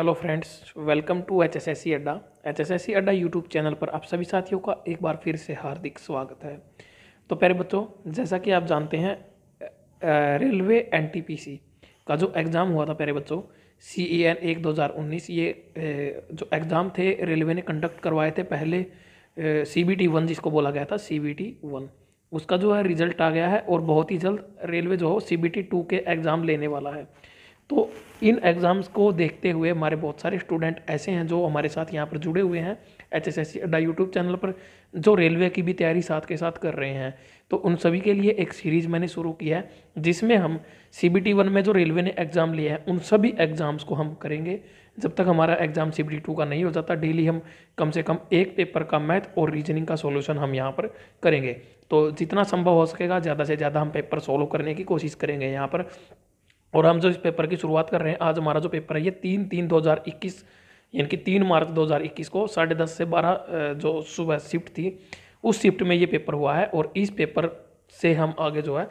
hello friends welcome to H S S C Adda H S S C अड्डा YouTube channel पर आप सभी साथियों का एक बार फिर से हार्दिक स्वागत है तो प्यारे बच्चों जैसा कि आप जानते हैं railway N T P C का जो एग्ज़ाम हुआ था प्यारे बच्चों सी ई एन एक दो हज़ार उन्नीस ये ए, जो एग्ज़ाम थे रेलवे ने कंडक्ट करवाए थे पहले सी बी टी वन जिसको बोला गया था सी बी टी वन उसका जो है रिज़ल्ट आ गया है और बहुत ही जल्द रेलवे जो है सी बी टी टू के एग्ज़ाम लेने वाला है तो इन एग्ज़ाम्स को देखते हुए हमारे बहुत सारे स्टूडेंट ऐसे हैं जो हमारे साथ यहाँ पर जुड़े हुए हैं एच एस एस सी अड्डा यूट्यूब चैनल पर जो रेलवे की भी तैयारी साथ के साथ कर रहे हैं तो उन सभी के लिए एक सीरीज़ मैंने शुरू की है जिसमें हम सी बी टी वन में जो रेलवे ने एग्ज़ाम लिए हैं उन सभी एग्ज़ाम्स को हम करेंगे जब तक हमारा exam C B T two का नहीं हो जाता डेली हम कम से कम एक पेपर का मैथ और रीजनिंग का सोल्यूशन हम यहाँ पर करेंगे तो जितना संभव हो सकेगा ज़्यादा से ज़्यादा हम पेपर सोल्व करने की कोशिश करेंगे यहाँ पर और हम जो इस पेपर की शुरुआत कर रहे हैं आज हमारा जो पेपर है ये तीन तीन इक्कीस यानी कि तीन मार्च 2021 को साढ़े दस से बारह जो सुबह शिफ्ट थी उस शिफ्ट में ये पेपर हुआ है और इस पेपर से हम आगे जो है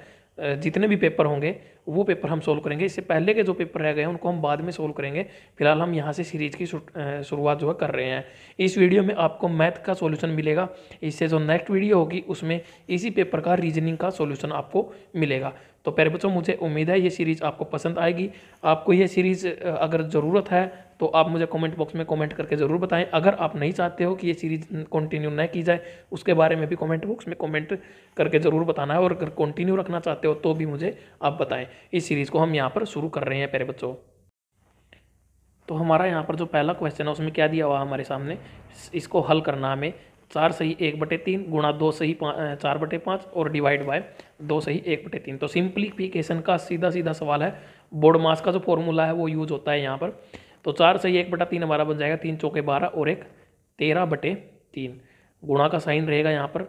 जितने भी पेपर होंगे वो पेपर हम सोल्व करेंगे इससे पहले के जो पेपर रह गए हैं उनको हम बाद में सोल्व करेंगे फिलहाल हम यहाँ से सीरीज की शुरुआत जो है कर रहे हैं इस वीडियो में आपको मैथ का सोल्यूशन मिलेगा इससे जो नेक्स्ट वीडियो होगी उसमें इसी पेपर का रीजनिंग का सोल्यूशन आपको मिलेगा तो प्यारे बच्चों मुझे उम्मीद है ये सीरीज़ आपको पसंद आएगी आपको ये सीरीज़ अगर ज़रूरत है तो आप मुझे कमेंट बॉक्स में कमेंट करके ज़रूर बताएं अगर आप नहीं चाहते हो कि ये सीरीज़ कंटिन्यू न की जाए उसके बारे में भी कमेंट बॉक्स में कमेंट करके ज़रूर बताना है और अगर कंटिन्यू रखना चाहते हो तो भी मुझे आप बताएं इस सीरीज़ को हम यहाँ पर शुरू कर रहे हैं प्यारे बच्चों तो हमारा यहाँ पर जो पहला क्वेश्चन है उसमें क्या दिया हुआ हमारे सामने इसको हल करना हमें चार सही एक बटे तीन गुणा दो सही चार बटे पाँच और डिवाइड बाय दो सही एक बटे तीन तो सिंप्लीफिकेशन का सीधा सीधा सवाल है बोर्ड मास का जो फॉर्मूला है वो यूज़ होता है यहाँ पर तो चार से ही एक बटा तीन हमारा बन जाएगा तीन चौके बारह और एक तेरह बटे तीन गुणा का साइन रहेगा यहाँ पर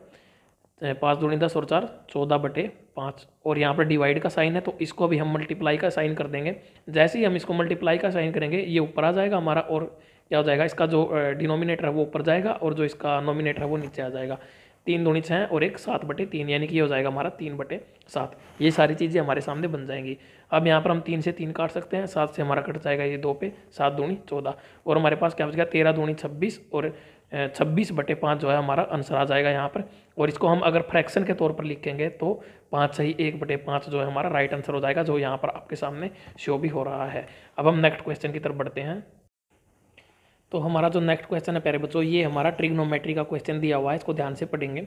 पाँच दूनी दस और चार चौदह बटे पाँच और यहाँ पर डिवाइड का साइन है तो इसको अभी हम मल्टीप्लाई का साइन कर देंगे जैसे ही हम इसको मल्टीप्लाई का साइन करेंगे ये ऊपर आ जाएगा हमारा और क्या हो जाएगा इसका जो डिनोमिनेटर है वो ऊपर जाएगा और जो इसका नोमिनेटर है वो नीचे आ जाएगा तीन दूनी छः और एक सात बटे तीन यानी कि ये हो जाएगा हमारा तीन बटे सात ये सारी चीज़ें हमारे सामने बन जाएंगी अब यहाँ पर हम तीन से तीन काट सकते हैं सात से हमारा कट जाएगा ये दो पे सात दूनी चौदह और हमारे पास क्या बचेगा तेरह दूनी छब्बीस और छब्बीस बटे पाँच जो है हमारा आंसर आ जाएगा यहाँ पर और इसको हम अगर फ्रैक्शन के तौर पर लिखेंगे तो पाँच सही एक बटे पाँच जो है हमारा राइट आंसर हो जाएगा जो यहाँ पर आपके सामने शो भी हो रहा है अब हम नेक्स्ट क्वेश्चन की तरफ बढ़ते हैं तो हमारा जो नेक्स्ट क्वेश्चन है प्यारे बच्चों ये हमारा ट्रिग्नोमेट्री का क्वेश्चन दिया हुआ है इसको ध्यान से पढ़ेंगे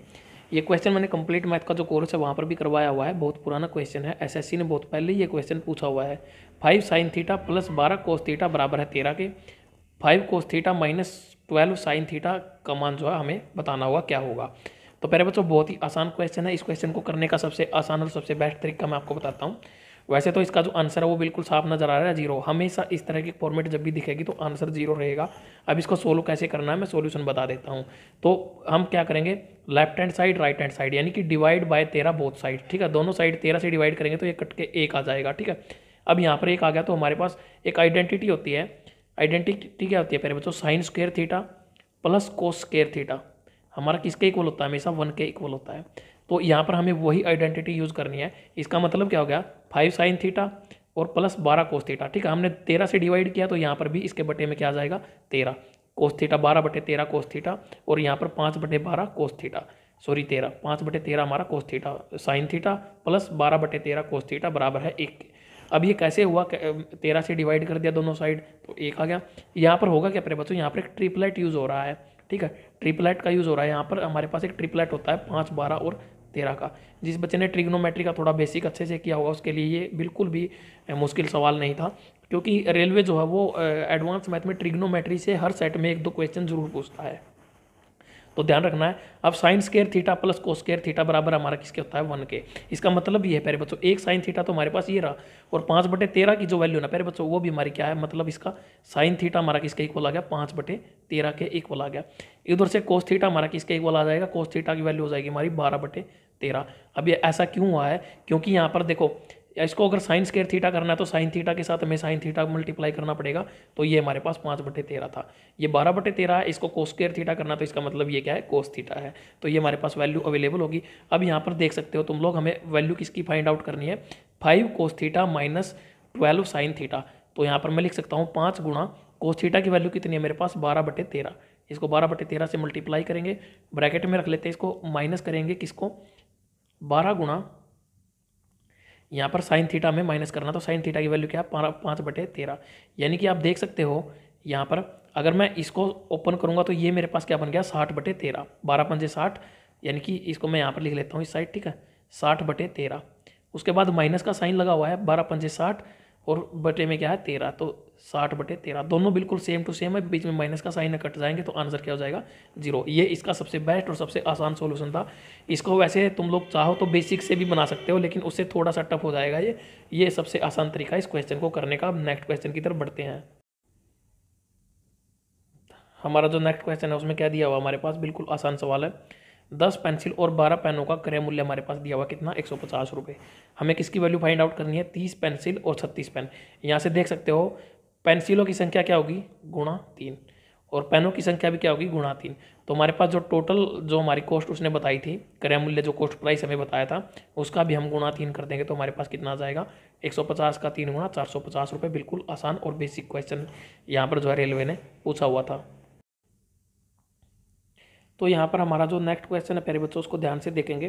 ये क्वेश्चन मैंने कंप्लीट मैथ का जो कोर्स है वहाँ पर भी करवाया हुआ है बहुत पुराना क्वेश्चन है एसएससी ने बहुत पहले ये क्वेश्चन पूछा हुआ है फाइव साइन थीटा प्लस बारह कोस थीटा बराबर है तेरह के five cos theta minus twelve sine theta का मान जो है हमें बताना होगा क्या होगा तो प्यारे बच्चों बहुत ही आसान क्वेश्चन है इस क्वेश्चन को करने का सबसे आसान और सबसे बेस्ट तरीका मैं आपको बताता हूँ वैसे तो इसका जो आंसर है वो बिल्कुल साफ नज़र आ रहा है जीरो हमेशा इस तरह की फॉर्मेट जब भी दिखेगी तो आंसर जीरो रहेगा अब इसको सोल्व कैसे करना है मैं सोल्यूशन बता देता हूँ तो हम क्या करेंगे left hand side right hand side यानी कि डिवाइड बाय तेरह बोथ साइड ठीक है दोनों साइड तेरह से डिवाइड करेंगे तो ये कट के एक आ जाएगा ठीक है अब यहाँ पर एक आ गया तो हमारे पास एक आइडेंटिटी होती है आइडेंटिटी क्या होती है पहले बच्चों sine square theta plus cos square theta हमारा किसके इक्वल होता है हमेशा वन के इक्वल होता है तो यहाँ पर हमें वही आइडेंटिटी यूज़ करनी है इसका मतलब क्या हो गया फाइव साइन थीटा और प्लस बारह कोस थीटा ठीक है हमने तेरह से डिवाइड किया तो यहाँ पर भी इसके बटे में क्या आ जाएगा तेरह कोस थीटा बारह बटे तेरह कोस थीटा और यहाँ पर पाँच बटे बारह कोस थीटा सॉरी तेरह पाँच बटे तेरह हमारा cos theta sine theta plus बारह बटे तेरह कोस थीटा बराबर है एक अब ये कैसे हुआ तेरह से डिवाइड कर दिया दोनों साइड तो एक आ गया यहाँ पर होगा क्या प्रे बच्चों यहाँ पर एक ट्रिपलेट यूज़ हो रहा है ठीक है ट्रिपलेट का यूज़ हो रहा है यहाँ पर हमारे पास एक ट्रिपलेट होता है पाँच बारह और तेरह का जिस बच्चे ने ट्रिग्नोमेट्री का थोड़ा बेसिक अच्छे से किया होगा उसके लिए ये बिल्कुल भी मुश्किल सवाल नहीं था क्योंकि रेलवे जो है वो एडवांस मैथ में ट्रिग्नोमेट्री से हर सेट में एक दो क्वेश्चन जरूर पूछता है तो ध्यान रखना है अब sine square theta plus cos square theta बराबर हमारा किसके होता है वन के इसका मतलब ये है पहले बच्चों एक साइन थीटा तो हमारे पास ये रहा और पाँच बटे तेरह की जो वैल्यू ना पहले बच्चों वो भी हमारी क्या है मतलब इसका साइन थीटा हमारा किसके इक्वल आ गया पाँच बटे तेरह के इक्वल आ गया इधर से कोस थीटा हमारा किसके इक्वल आ जाएगा कोस थीटा की वैल्यू हो जाएगी हमारी बारह बटे तेरह अब ये ऐसा क्यों हुआ है क्योंकि यहाँ पर देखो इसको अगर साइन स्केयर थीटा करना है तो साइन थीटा के साथ हमें साइन थीटा मल्टीप्लाई करना पड़ेगा तो ये हमारे पास पाँच बटे तेरह था ये बारह बटे तेरह है इसको कोस स्केयर थीटा करना तो इसका मतलब ये क्या है कोस थीटा है तो ये हमारे पास वैल्यू अवेलेबल होगी अब यहाँ पर देख सकते हो तुम लोग हमें वैल्यू किसकी फाइंड आउट करनी है five cos theta minus twelve sine theta तो यहाँ पर मैं लिख सकता हूँ पाँच गुणा कोस थीटा की वैल्यू कितनी है मेरे पास बारह बटे तेरह इसको बारह बटे तेरह से मल्टीप्लाई करेंगे ब्रैकेट में रख लेते हैं इसको माइनस करेंगे किसको बारह गुणा यहाँ पर साइन थीटा में माइनस करना तो साइन थीटा की वैल्यू क्या है पाँच बटे तेरह यानी कि आप देख सकते हो यहाँ पर अगर मैं इसको ओपन करूँगा तो ये मेरे पास क्या बन गया साठ बटे तेरह बारह पंजे साठ यानी कि इसको मैं यहाँ पर लिख लेता हूँ इस साइड ठीक है साठ बटे तेरह उसके बाद माइनस का साइन लगा हुआ है बारह पंजे साठ और बटे में क्या है तेरह तो साठ बटे तेरह दोनों बिल्कुल सेम टू सेम है बीच में माइनस का साइन कट जाएंगे तो आंसर क्या हो जाएगा जीरो ये इसका सबसे बेस्ट और सबसे आसान सोल्यूशन था इसको वैसे तुम लोग चाहो तो बेसिक से भी बना सकते हो लेकिन उससे थोड़ा सा टफ हो जाएगा ये ये सबसे आसान तरीका इस क्वेश्चन को करने का अब नेक्स्ट क्वेश्चन की तरफ बढ़ते हैं हमारा जो नेक्स्ट क्वेश्चन है उसमें क्या दिया हुआ हमारे पास बिल्कुल आसान सवाल है दस पेंसिल और बारह पेनों का क्रय मूल्य हमारे पास दिया हुआ कितना एक सौ पचास रुपये हमें किसकी वैल्यू फाइंड आउट करनी है तीस पेंसिल और छत्तीस पेन यहाँ से देख सकते हो पेंसिलों की संख्या क्या होगी गुणा तीन और पेनों की संख्या भी क्या होगी गुणा तीन तो हमारे पास जो टोटल जो हमारी कॉस्ट उसने बताई थी क्रय मूल्य जो कॉस्ट प्राइस हमें बताया था उसका भी हम गुणा तीन कर देंगे तो हमारे पास कितना आ जाएगा 150 का तीन गुणा चार सौ बिल्कुल आसान और बेसिक क्वेश्चन यहाँ पर जो है रेलवे ने पूछा हुआ था तो यहाँ पर हमारा जो नेक्स्ट क्वेश्चन है प्यारे बच्चों उसको ध्यान से देखेंगे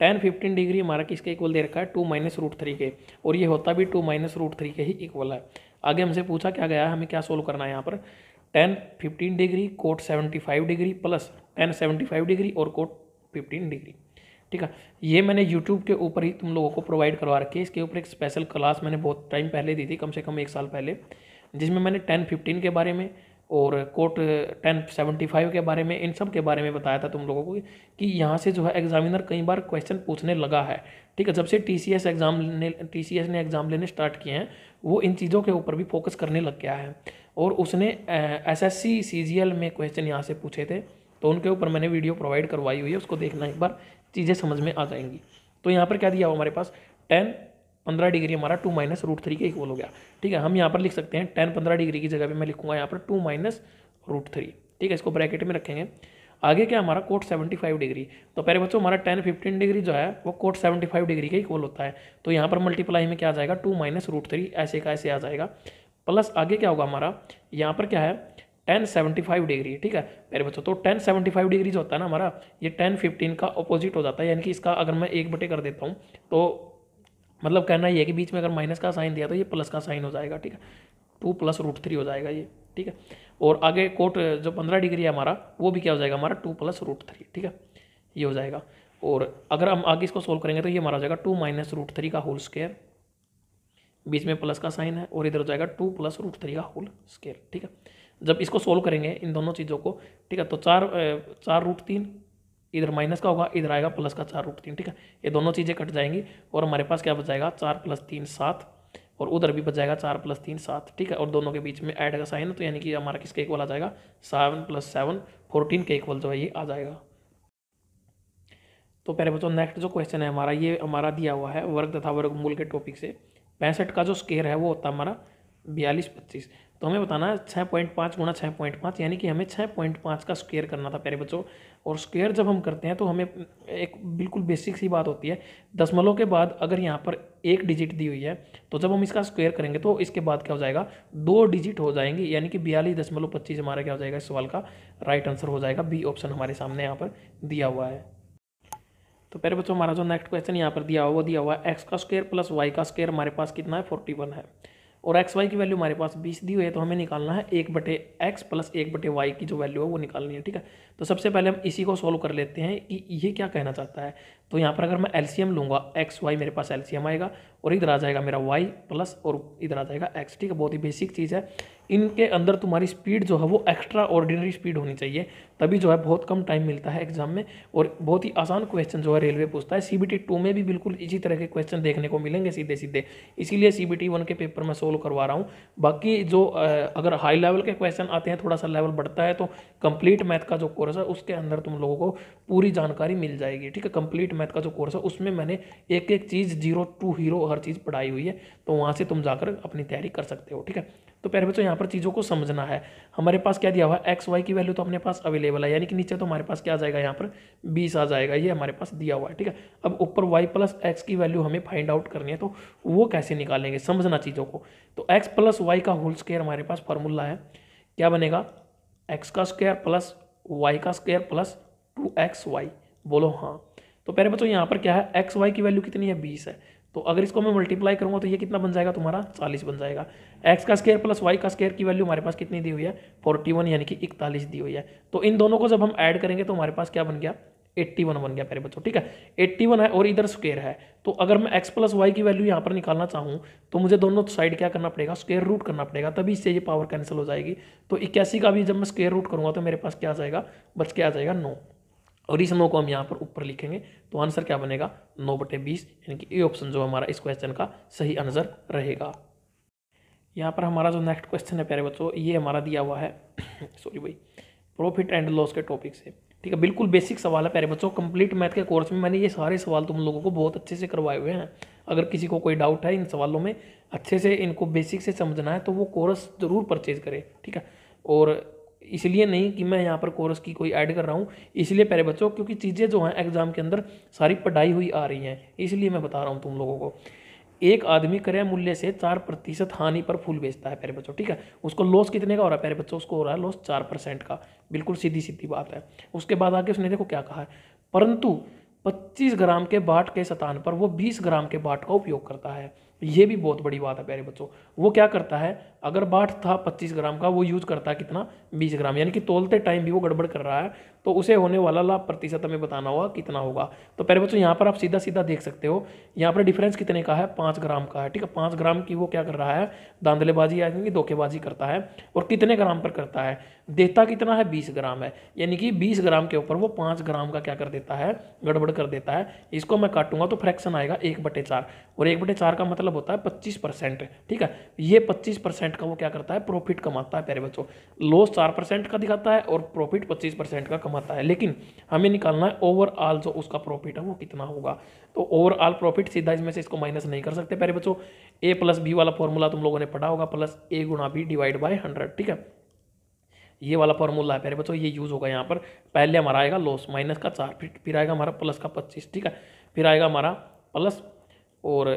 टेन फिफ्टीन डिग्री हमारा किसके इक्वल दे रखा है टू माइनस रूट थ्री के और ये होता भी टू माइनस रूट थ्री के ही इक्वल है आगे हमसे पूछा क्या गया है हमें क्या सोल्व करना है यहाँ पर tan fifteen degree cot seventy five degree plus tan seventy five degree और कोट फिफ्टीन डिग्री ठीक है ये मैंने यूट्यूब के ऊपर ही तुम लोगों को प्रोवाइड करवा रखी है इसके ऊपर एक स्पेशल क्लास मैंने बहुत टाइम पहले दी थी कम से कम एक साल पहले जिसमें मैंने टेन फिफ्टीन के बारे में और कोट टेन सेवेंटी फाइव के बारे में इन सब के बारे में बताया था तुम लोगों को कि यहाँ से जो है एग्जामिनर कई बार क्वेश्चन पूछने लगा है ठीक है जब से टी सी एस एग्ज़ाम ने टी सी एस ने एग्ज़ाम लेने स्टार्ट किए हैं वो इन चीज़ों के ऊपर भी फोकस करने लग गया है और उसने S S C C G L में क्वेश्चन यहाँ से पूछे थे तो उनके ऊपर मैंने वीडियो प्रोवाइड करवाई हुई है उसको देखना एक बार चीज़ें समझ में आ जाएंगी तो यहाँ पर क्या दिया हमारे पास टेन पंद्रह डिग्री हमारा टू माइनस रूट थ्री के इक्वल हो गया ठीक है हम यहाँ पर लिख सकते हैं टेन पंद्रह डिग्री की जगह पे मैं लिखूंगा यहाँ पर टू माइनस रूट थ्री ठीक है इसको ब्रैकेट में रखेंगे आगे क्या हमारा कोट सेवेंटी फाइव डिग्री तो पहले बच्चों हमारा टेन फिफ्टीन डिग्री जो है वो कोट सेवेंटी फाइव डिग्री का इक्वल होता है तो यहाँ पर मल्टीप्लाई में क्या आ जाएगा टू माइनस रूट थ्री ऐसे का ऐसे आ जाएगा प्लस आगे क्या होगा हमारा यहाँ पर क्या है टेन सेवेंटी फाइव डिग्री ठीक है मेरे बच्चों तो टेन सेवेंटी फाइव डिग्री जो होता है ना हमारा ये टेन फिफ्टीन का अपोजिट हो जाता है यानी कि इसका अगर मैं एक बटे कर देता हूँ तो मतलब कहना ये है कि बीच में अगर माइनस का साइन दिया तो ये प्लस का साइन हो जाएगा ठीक है टू प्लस रूट थ्री हो जाएगा ये ठीक है और आगे कोट जो पंद्रह डिग्री है हमारा वो भी क्या हो जाएगा हमारा टू प्लस रूट थ्री ठीक है ये हो जाएगा और अगर हम आगे इसको सोल्व करेंगे तो ये हमारा हो जाएगा टू माइनस रूट थ्री का होल स्केयर बीच में प्लस का साइन है और इधर हो जाएगा टू प्लस रूट थ्री का होल स्केयर ठीक है जब इसको सोल्व करेंगे इन दोनों चीज़ों को ठीक है तो चार चार रूट तीन इधर माइनस का होगा इधर आएगा प्लस का चार रूट तीन ठीक है ये दोनों चीज़ें कट जाएंगी और हमारे पास क्या बच जाएगा चार प्लस तीन सात और उधर भी बच जाएगा चार प्लस तीन सात ठीक है और दोनों के बीच में ऐड का साइन तो यानी कि हमारा किसके इक्वल आ जाएगा सेवन प्लस सेवन फोर्टीन के इक्वल जो है ये आ जाएगा तो पहले बच्चों नेक्स्ट जो क्वेश्चन है हमारा ये हमारा दिया हुआ है वर्ग तथा मूल के टॉपिक से पैंसठ का जो स्केयर है वो होता है हमारा बयालीस पच्चीस तो हमें बताना छः पॉइंट पाँच गुणा छः पॉइंट पाँच यानी कि हमें छः पॉइंट पाँच का स्क्वेयर करना था प्यारे बच्चों और स्क्वेयर जब हम करते हैं तो हमें एक बिल्कुल बेसिक सी बात होती है दसमलव के बाद अगर यहाँ पर एक डिजिट दी हुई है तो जब हम इसका स्क्वेयर करेंगे तो इसके बाद क्या हो जाएगा दो डिजिट हो जाएंगी यानी कि बयालीस दशमलव पच्चीस हमारा क्या हो जाएगा इस सवाल का राइट आंसर हो जाएगा बी ऑप्शन हमारे सामने यहाँ पर दिया हुआ है तो प्यारे बच्चों हमारा जो नेक्स्ट क्वेश्चन यहाँ पर दिया हुआ वो दिया हुआ है एक्स का स्क्वेयर प्लस वाई का स्क्वेयर हमारे पास कितना है फोर्टी वन है और एक्स वाई की वैल्यू हमारे पास बीस दी हुई है तो हमें निकालना है एक बटे एक्स प्लस एक बटे वाई की जो वैल्यू है वो निकालनी है ठीक है तो सबसे पहले हम इसी को सॉल्व कर लेते हैं कि ये क्या कहना चाहता है तो यहाँ पर अगर मैं एलसीएम लूँगा एक्स वाई मेरे पास एलसीएम आएगा और इधर आ जाएगा मेरा वाई प्लस और इधर आ जाएगा एक्स ठीक है बहुत ही बेसिक चीज़ है इनके अंदर तुम्हारी स्पीड जो है वो एक्स्ट्रा ऑर्डिनरी स्पीड होनी चाहिए तभी जो है बहुत कम टाइम मिलता है एग्जाम में और बहुत ही आसान क्वेश्चन जो है रेलवे पूछता है सी बी टू में भी बिल्कुल इसी तरह के क्वेश्चन देखने को मिलेंगे सीधे सीधे इसीलिए सी बी वन के पेपर में सोल्व करवा रहा हूँ बाकी जो अगर हाई लेवल के क्वेश्चन आते हैं थोड़ा सा लेवल बढ़ता है तो कंप्लीट मैथ का जो कोर्स है उसके अंदर तुम लोगों को पूरी जानकारी मिल जाएगी ठीक है कंप्लीट मैथ का जो कोर्स है उसमें मैंने एक एक चीज़ जीरो टू हीरो हर चीज़ पढ़ाई हुई है तो वहाँ से तुम जाकर अपनी तैयारी कर सकते हो ठीक है तो पहले बच्चों यहाँ पर चीज़ों को समझना है हमारे पास क्या दिया हुआ है एक्स वाई की वैल्यू तो अपने पास अवेलेबल है यानी कि नीचे तो हमारे पास क्या आ जाएगा यहाँ पर बीस आ जाएगा ये हमारे पास दिया हुआ है ठीक है अब ऊपर वाई प्लस एक्स की वैल्यू हमें फाइंड आउट करनी है तो वो कैसे निकालेंगे समझना चीज़ों को तो एक्स प्लस वाई का होल स्केयर हमारे पास फॉर्मूला है क्या बनेगा एक्स का स्क्वायर प्लस वाई का square plus two x y बोलो हाँ तो पहले बच्चों यहाँ पर क्या है एक्स वाई की वैल्यू कितनी है बीस है तो अगर इसको मैं मल्टीप्लाई करूंगा तो ये कितना बन जाएगा तुम्हारा चालीस बन जाएगा एक्स का स्केयर प्लस वाई का स्केयर की वैल्यू हमारे पास कितनी दी हुई है फोर्टी वन यानी कि इकतालीस दी हुई है तो इन दोनों को जब हम ऐड करेंगे तो हमारे पास क्या बन गया एट्टी वन बन गया पहले बच्चों ठीक है एट्टी वन है और इधर स्क्वेयर है तो अगर मैं एक्स प्लस वाई की वैल्यू यहाँ पर निकालना चाहूँ तो मुझे दोनों साइड क्या करना पड़ेगा स्क्वेयर रूट करना पड़ेगा तभी इससे ये पावर कैंसिल हो जाएगी तो इक्यासी का भी जब मैं स्क्वेयर रूट करूँगा तो मेरे पास क्या आ जाएगा बच क्या आ जाएगा नौ और इस नौ को हम यहाँ पर ऊपर लिखेंगे तो आंसर क्या बनेगा नौ बटे बीस यानी कि ए ऑप्शन जो हमारा इस क्वेश्चन का सही आंसर रहेगा यहाँ पर हमारा जो नेक्स्ट क्वेश्चन है प्यारे बच्चों ये हमारा दिया हुआ है सॉरी भाई प्रॉफिट एंड लॉस के टॉपिक से ठीक है बिल्कुल बेसिक सवाल है प्यारे बच्चों कंप्लीट मैथ के कोर्स में मैंने ये सारे सवाल तुम लोगों को बहुत अच्छे से करवाए हुए हैं अगर किसी को कोई डाउट है इन सवालों में अच्छे से इनको बेसिक से समझना है तो वो कोर्स ज़रूर परचेज करे ठीक है और इसलिए नहीं कि मैं यहाँ पर कोर्स की कोई ऐड कर रहा हूँ इसलिए प्यारे बच्चों क्योंकि चीज़ें जो हैं एग्ज़ाम के अंदर सारी पढ़ाई हुई आ रही हैं इसलिए मैं बता रहा हूँ तुम लोगों को एक आदमी क्रय मूल्य से चार प्रतिशत हानि पर फूल बेचता है प्यारे बच्चों ठीक है उसको लॉस कितने का हो रहा है प्यारे बच्चों उसको हो रहा है लॉस चार परसेंट का बिल्कुल सीधी सीधी बात है उसके बाद आके उसने देखो क्या कहा है परंतु 25 ग्राम के बाट के स्थान पर वो 20 ग्राम के बाट का उपयोग करता है ये भी बहुत बड़ी बात है प्यारे बच्चों वो क्या करता है अगर बाट था पच्चीस ग्राम का वो यूज़ करता कितना बीस ग्राम यानी कि तोलते टाइम भी वो गड़बड़ कर रहा है तो उसे होने वाला लाभ प्रतिशत हमें बताना होगा कितना होगा तो पहले बच्चों यहाँ पर आप सीधा सीधा देख सकते हो यहाँ पर डिफरेंस कितने का है पाँच ग्राम का है ठीक है पाँच ग्राम की वो क्या कर रहा है दांधलेबाजी या कि धोखेबाजी करता है और कितने ग्राम पर करता है देता कितना है बीस ग्राम है यानी कि बीस ग्राम के ऊपर वो पाँच ग्राम का क्या कर देता है गड़बड़ कर देता है इसको मैं काटूंगा तो फ्रैक्शन आएगा एक बटे चार और एक बटे चार का मतलब होता है पच्चीस परसेंट ठीक है ये पच्चीस परसेंट परसेंट का वो क्या करता है प्रॉफिट कमाता है प्यारे बच्चों लॉस चार परसेंट का दिखाता है और प्रॉफिट पच्चीस परसेंट का कमाता है लेकिन हमें निकालना है ओवरऑल जो उसका प्रॉफिट है वो कितना होगा तो ओवरऑल प्रॉफिट सीधा इसमें से इसको माइनस नहीं कर सकते प्यारे बच्चों ए प्लस बी वाला फॉर्मूला तुम लोगों ने पढ़ा होगा प्लस ए गुणा बी डिवाइड बाई हंड्रेड ठीक है ये वाला फॉर्मूला है प्यारे बच्चों ये यूज़ होगा यहाँ पर पहले हमारा आएगा लॉस माइनस का चार फिर फिर आएगा हमारा प्लस का पच्चीस ठीक है फिर आएगा हमारा प्लस और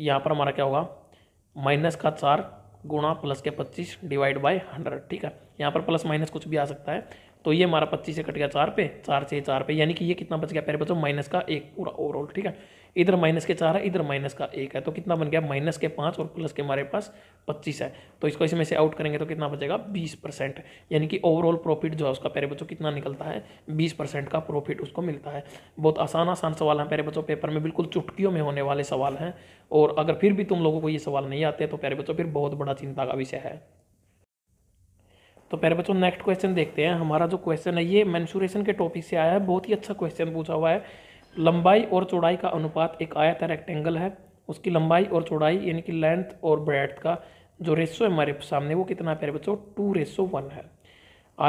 यहाँ पर हमारा क्या होगा माइनस का चार गुणा प्लस के पच्चीस डिवाइड बाय हंड्रेड ठीक है यहाँ पर प्लस माइनस कुछ भी आ सकता है तो ये हमारा पच्चीस से कट गया चार पे चार से चार पे यानी कि ये कितना बच गया पहले बच्चों माइनस का एक पूरा ओवरऑल ठीक है इधर माइनस के चार है इधर माइनस का एक है तो कितना बन गया माइनस के पाँच और प्लस के हमारे पास पच्चीस है तो इसको इसमें से आउट करेंगे तो कितना बचेगा बीस परसेंट यानी कि ओवरऑल प्रॉफिट जो है उसका पहले बच्चों कितना निकलता है बीस परसेंट का प्रॉफिट उसको मिलता है बहुत आसान आसान सवाल है पहले बच्चों पेपर में बिल्कुल चुटकियों में होने वाले सवाल हैं और अगर फिर भी तुम लोगों को ये सवाल नहीं आते तो पहले बच्चों फिर बहुत बड़ा चिंता का विषय है तो पहले बच्चों नेक्स्ट क्वेश्चन देखते हैं हमारा जो क्वेश्चन है ये मैंसुरेशन के टॉपिक से आया है बहुत ही अच्छा क्वेश्चन पूछा हुआ है लंबाई और चौड़ाई का अनुपात एक आयत है रेक्टेंगल है उसकी लंबाई और चौड़ाई यानी कि लेंथ और ब्रेड का जो रेसो है हमारे सामने वो कितना प्यारे बच्चों टू रेसो वन है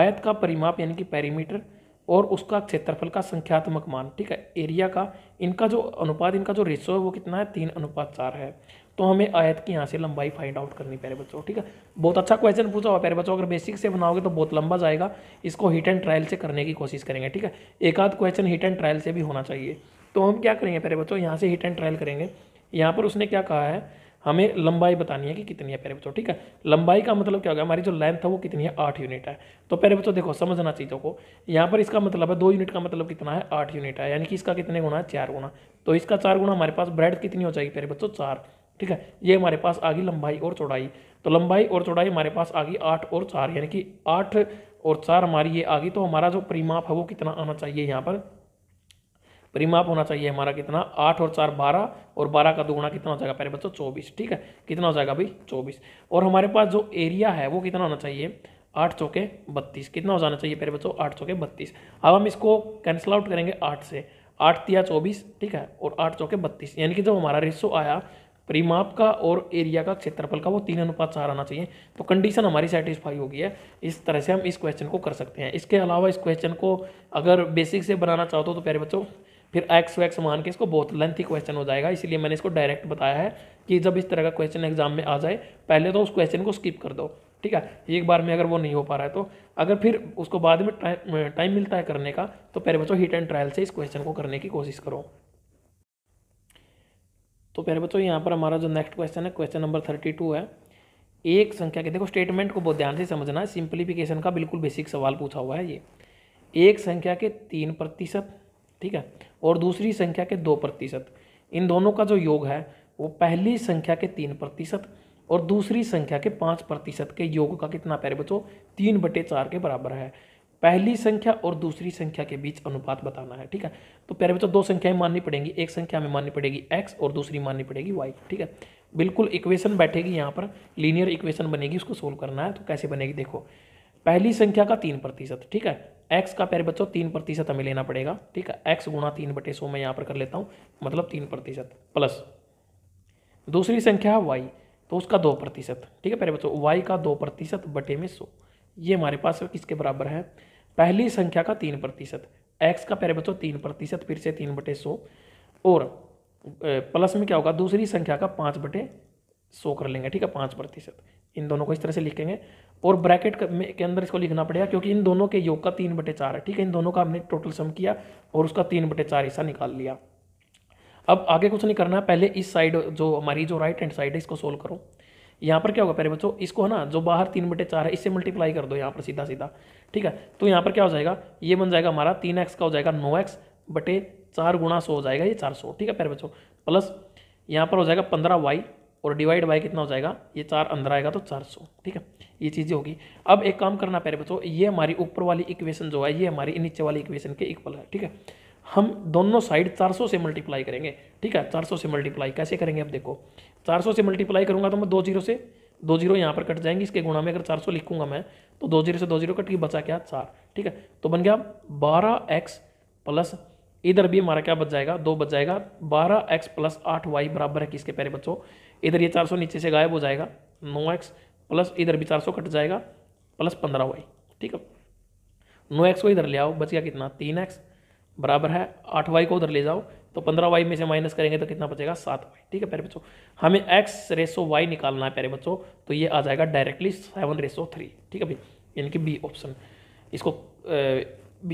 आयत का परिमाप यानी कि पैरीमीटर और उसका क्षेत्रफल का संख्यात्मक मान ठीक है एरिया का इनका जो अनुपात इनका जो रेशो है वो कितना है तीन अनुपात चार है तो हमें आयत की यहाँ से लंबाई फाइंड आउट करनी प्यारे बच्चों ठीक है बहुत अच्छा क्वेश्चन पूछा हुआ प्यारे बच्चों अगर बेसिक से बनाओगे तो बहुत लंबा जाएगा इसको हिट एंड ट्रायल से करने की कोशिश करेंगे ठीक है एक आध क्वेश्चन हिट एंड ट्रायल से भी होना चाहिए तो हम क्या करेंगे प्यारे बच्चों यहाँ से हिट एंड ट्रायल करेंगे यहाँ पर उसने क्या कहा है हमें लंबाई बतानी है कि कितनी है प्यारे बच्चों ठीक है लंबाई का मतलब क्या होगा हमारी जो लेंथ है वो कितनी है आठ यूनिट है तो प्यारे बच्चों देखो समझना चीज़ों को यहाँ पर इसका मतलब है दो यूनिट का मतलब कितना है आठ यूनिट है यानी कि इसका कितने गुणा है चार गुणा तो इसका चार गुणा हमारे पास ब्रेड कितनी हो जाएगी प्यारे बच्चों चार ठीक है ये हमारे पास आ गई लंबाई और चौड़ाई तो लंबाई और चौड़ाई हमारे पास आ गई आठ और चार यानी कि आठ और चार हमारी ये आ गई तो हमारा जो परिमाप है वो कितना आना चाहिए यहाँ पर परिमाप होना चाहिए हमारा कितना आठ और चार बारह और बारह का दोगुना कितना हो जाएगा पहले बच्चों चौबीस ठीक है कितना हो जाएगा भाई चौबीस और हमारे पास जो एरिया है वो कितना होना चाहिए आठ चौके बत्तीस कितना हो जाना चाहिए पहले बच्चों आठ चौके बत्तीस अब हम इसको कैंसिल आउट करेंगे आठ से आठ तिया चौबीस ठीक है और आठ चौके बत्तीस यानी कि जो हमारा रेसो आया परिमाप का और एरिया का क्षेत्रफल का वो तीन अनुपात चार आना चाहिए तो कंडीशन हमारी सेटिस्फाई होगी है इस तरह से हम इस क्वेश्चन को कर सकते हैं इसके अलावा इस क्वेश्चन को अगर बेसिक से बनाना चाहते हो तो, तो प्यारे बच्चों फिर एक्स वैक्स मान के इसको बहुत लेंथी क्वेश्चन हो जाएगा इसलिए मैंने इसको डायरेक्ट बताया है कि जब इस तरह का क्वेश्चन एग्जाम में आ जाए पहले तो उस क्वेश्चन को स्किप कर दो ठीक है एक बार में अगर वो नहीं हो पा रहा है तो अगर फिर उसको बाद में टाइम टाइम मिलता है करने का तो पहले बच्चों हिट एंड ट्रायल से इस क्वेश्चन को करने की कोशिश करो तो पहले बच्चों यहाँ पर हमारा जो नेक्स्ट क्वेश्चन है क्वेश्चन नंबर थर्टी टू है एक संख्या के देखो स्टेटमेंट को बहुत ध्यान से समझना है सिंप्लीफिकेशन का बिल्कुल बेसिक सवाल पूछा हुआ है ये एक संख्या के तीन प्रतिशत ठीक है और दूसरी संख्या के दो प्रतिशत इन दोनों का जो योग है वो पहली संख्या के तीन प्रतिशत और दूसरी संख्या के पाँच प्रतिशत के योग का कितना प्यारे बच्चों तीन बटे चार के बराबर है पहली संख्या और दूसरी संख्या के बीच अनुपात बताना है ठीक है तो प्यारे बच्चों दो संख्याएं माननी पड़ेंगी एक संख्या में माननी पड़ेगी एक्स और दूसरी माननी पड़ेगी वाई ठीक है बिल्कुल इक्वेशन बैठेगी यहाँ पर लीनियर इक्वेशन बनेगी उसको सोल्व करना है तो कैसे बनेगी देखो पहली संख्या का तीन प्रतिशत ठीक है एक्स का प्यारे बच्चों तीन प्रतिशत हमें लेना पड़ेगा ठीक है एक्स गुणा तीन बटे सौ मैं यहाँ पर कर लेता हूँ मतलब तीन प्रतिशत प्लस दूसरी संख्या है वाई तो उसका दो प्रतिशत ठीक है प्यारे बच्चों वाई का दो प्रतिशत बटे में सौ ये हमारे पास किसके बराबर है पहली संख्या का तीन प्रतिशत एक्स का प्यारे बच्चों तीन प्रतिशत फिर से तीन बटे सौ और प्लस में क्या होगा दूसरी संख्या का पाँच बटे शो कर लेंगे ठीक है पाँच प्रतिशत इन दोनों को इस तरह से लिखेंगे और ब्रैकेट के अंदर इसको लिखना पड़ेगा क्योंकि इन दोनों के योग का तीन बटे चार है ठीक है इन दोनों का हमने टोटल सम किया और उसका तीन बटे चार हिस्सा निकाल लिया अब आगे कुछ नहीं करना है पहले इस साइड जो हमारी जो राइट हैंड साइड है इसको सोल्व करो यहाँ पर क्या होगा पहले बच्चों इसको है ना जो बाहर तीन बटे चार है इससे मल्टीप्लाई कर दो यहाँ पर सीधा सीधा ठीक है तो यहाँ पर क्या हो जाएगा ये बन जाएगा हमारा तीन एक्स का हो जाएगा नौ एक्स बटे चार गुणा सो हो जाएगा ये चार सौ ठीक है पहले बच्चों प्लस यहाँ पर हो जाएगा पंद्रह वाई और डिवाइड बाय कितना हो जाएगा ये चार अंदर आएगा तो चार सौ ठीक है ये चीज़ें होगी अब एक काम करना पहले बच्चों ये हमारी ऊपर वाली इक्वेशन जो है ये हमारी नीचे वाली इक्वेशन के इक्वल है ठीक है हम दोनों साइड 400 से मल्टीप्लाई करेंगे ठीक है 400 से मल्टीप्लाई कैसे करेंगे अब देखो 400 से मल्टीप्लाई करूँगा तो मैं दो जीरो से दो जीरो यहाँ पर कट जाएंगे इसके गुणा में अगर 400 लिखूंगा मैं तो दो जीरो से दो जीरो कट के बचा क्या चार ठीक है तो बन गया बारह एक्स प्लस इधर भी हमारा क्या बच जाएगा दो बच जाएगा बारह एक्स प्लस आठ वाई बराबर है किसके पहले बच्चों इधर ये 400 नीचे से गायब हो जाएगा नो एक्स प्लस इधर भी 400 कट जाएगा प्लस पंद्रह वाई ठीक है नो एक्स को इधर ले आओ बच गया कितना तीन एक्स बराबर है आठ वाई को उधर ले जाओ तो पंद्रह वाई में से माइनस करेंगे तो कितना बचेगा सात वाई ठीक है प्यारे बच्चों हमें एक्स रेसो वाई निकालना है प्यारे बच्चों तो ये आ जाएगा डायरेक्टली सेवन रेसो थ्री ठीक है भाई यानी कि बी ऑप्शन इसको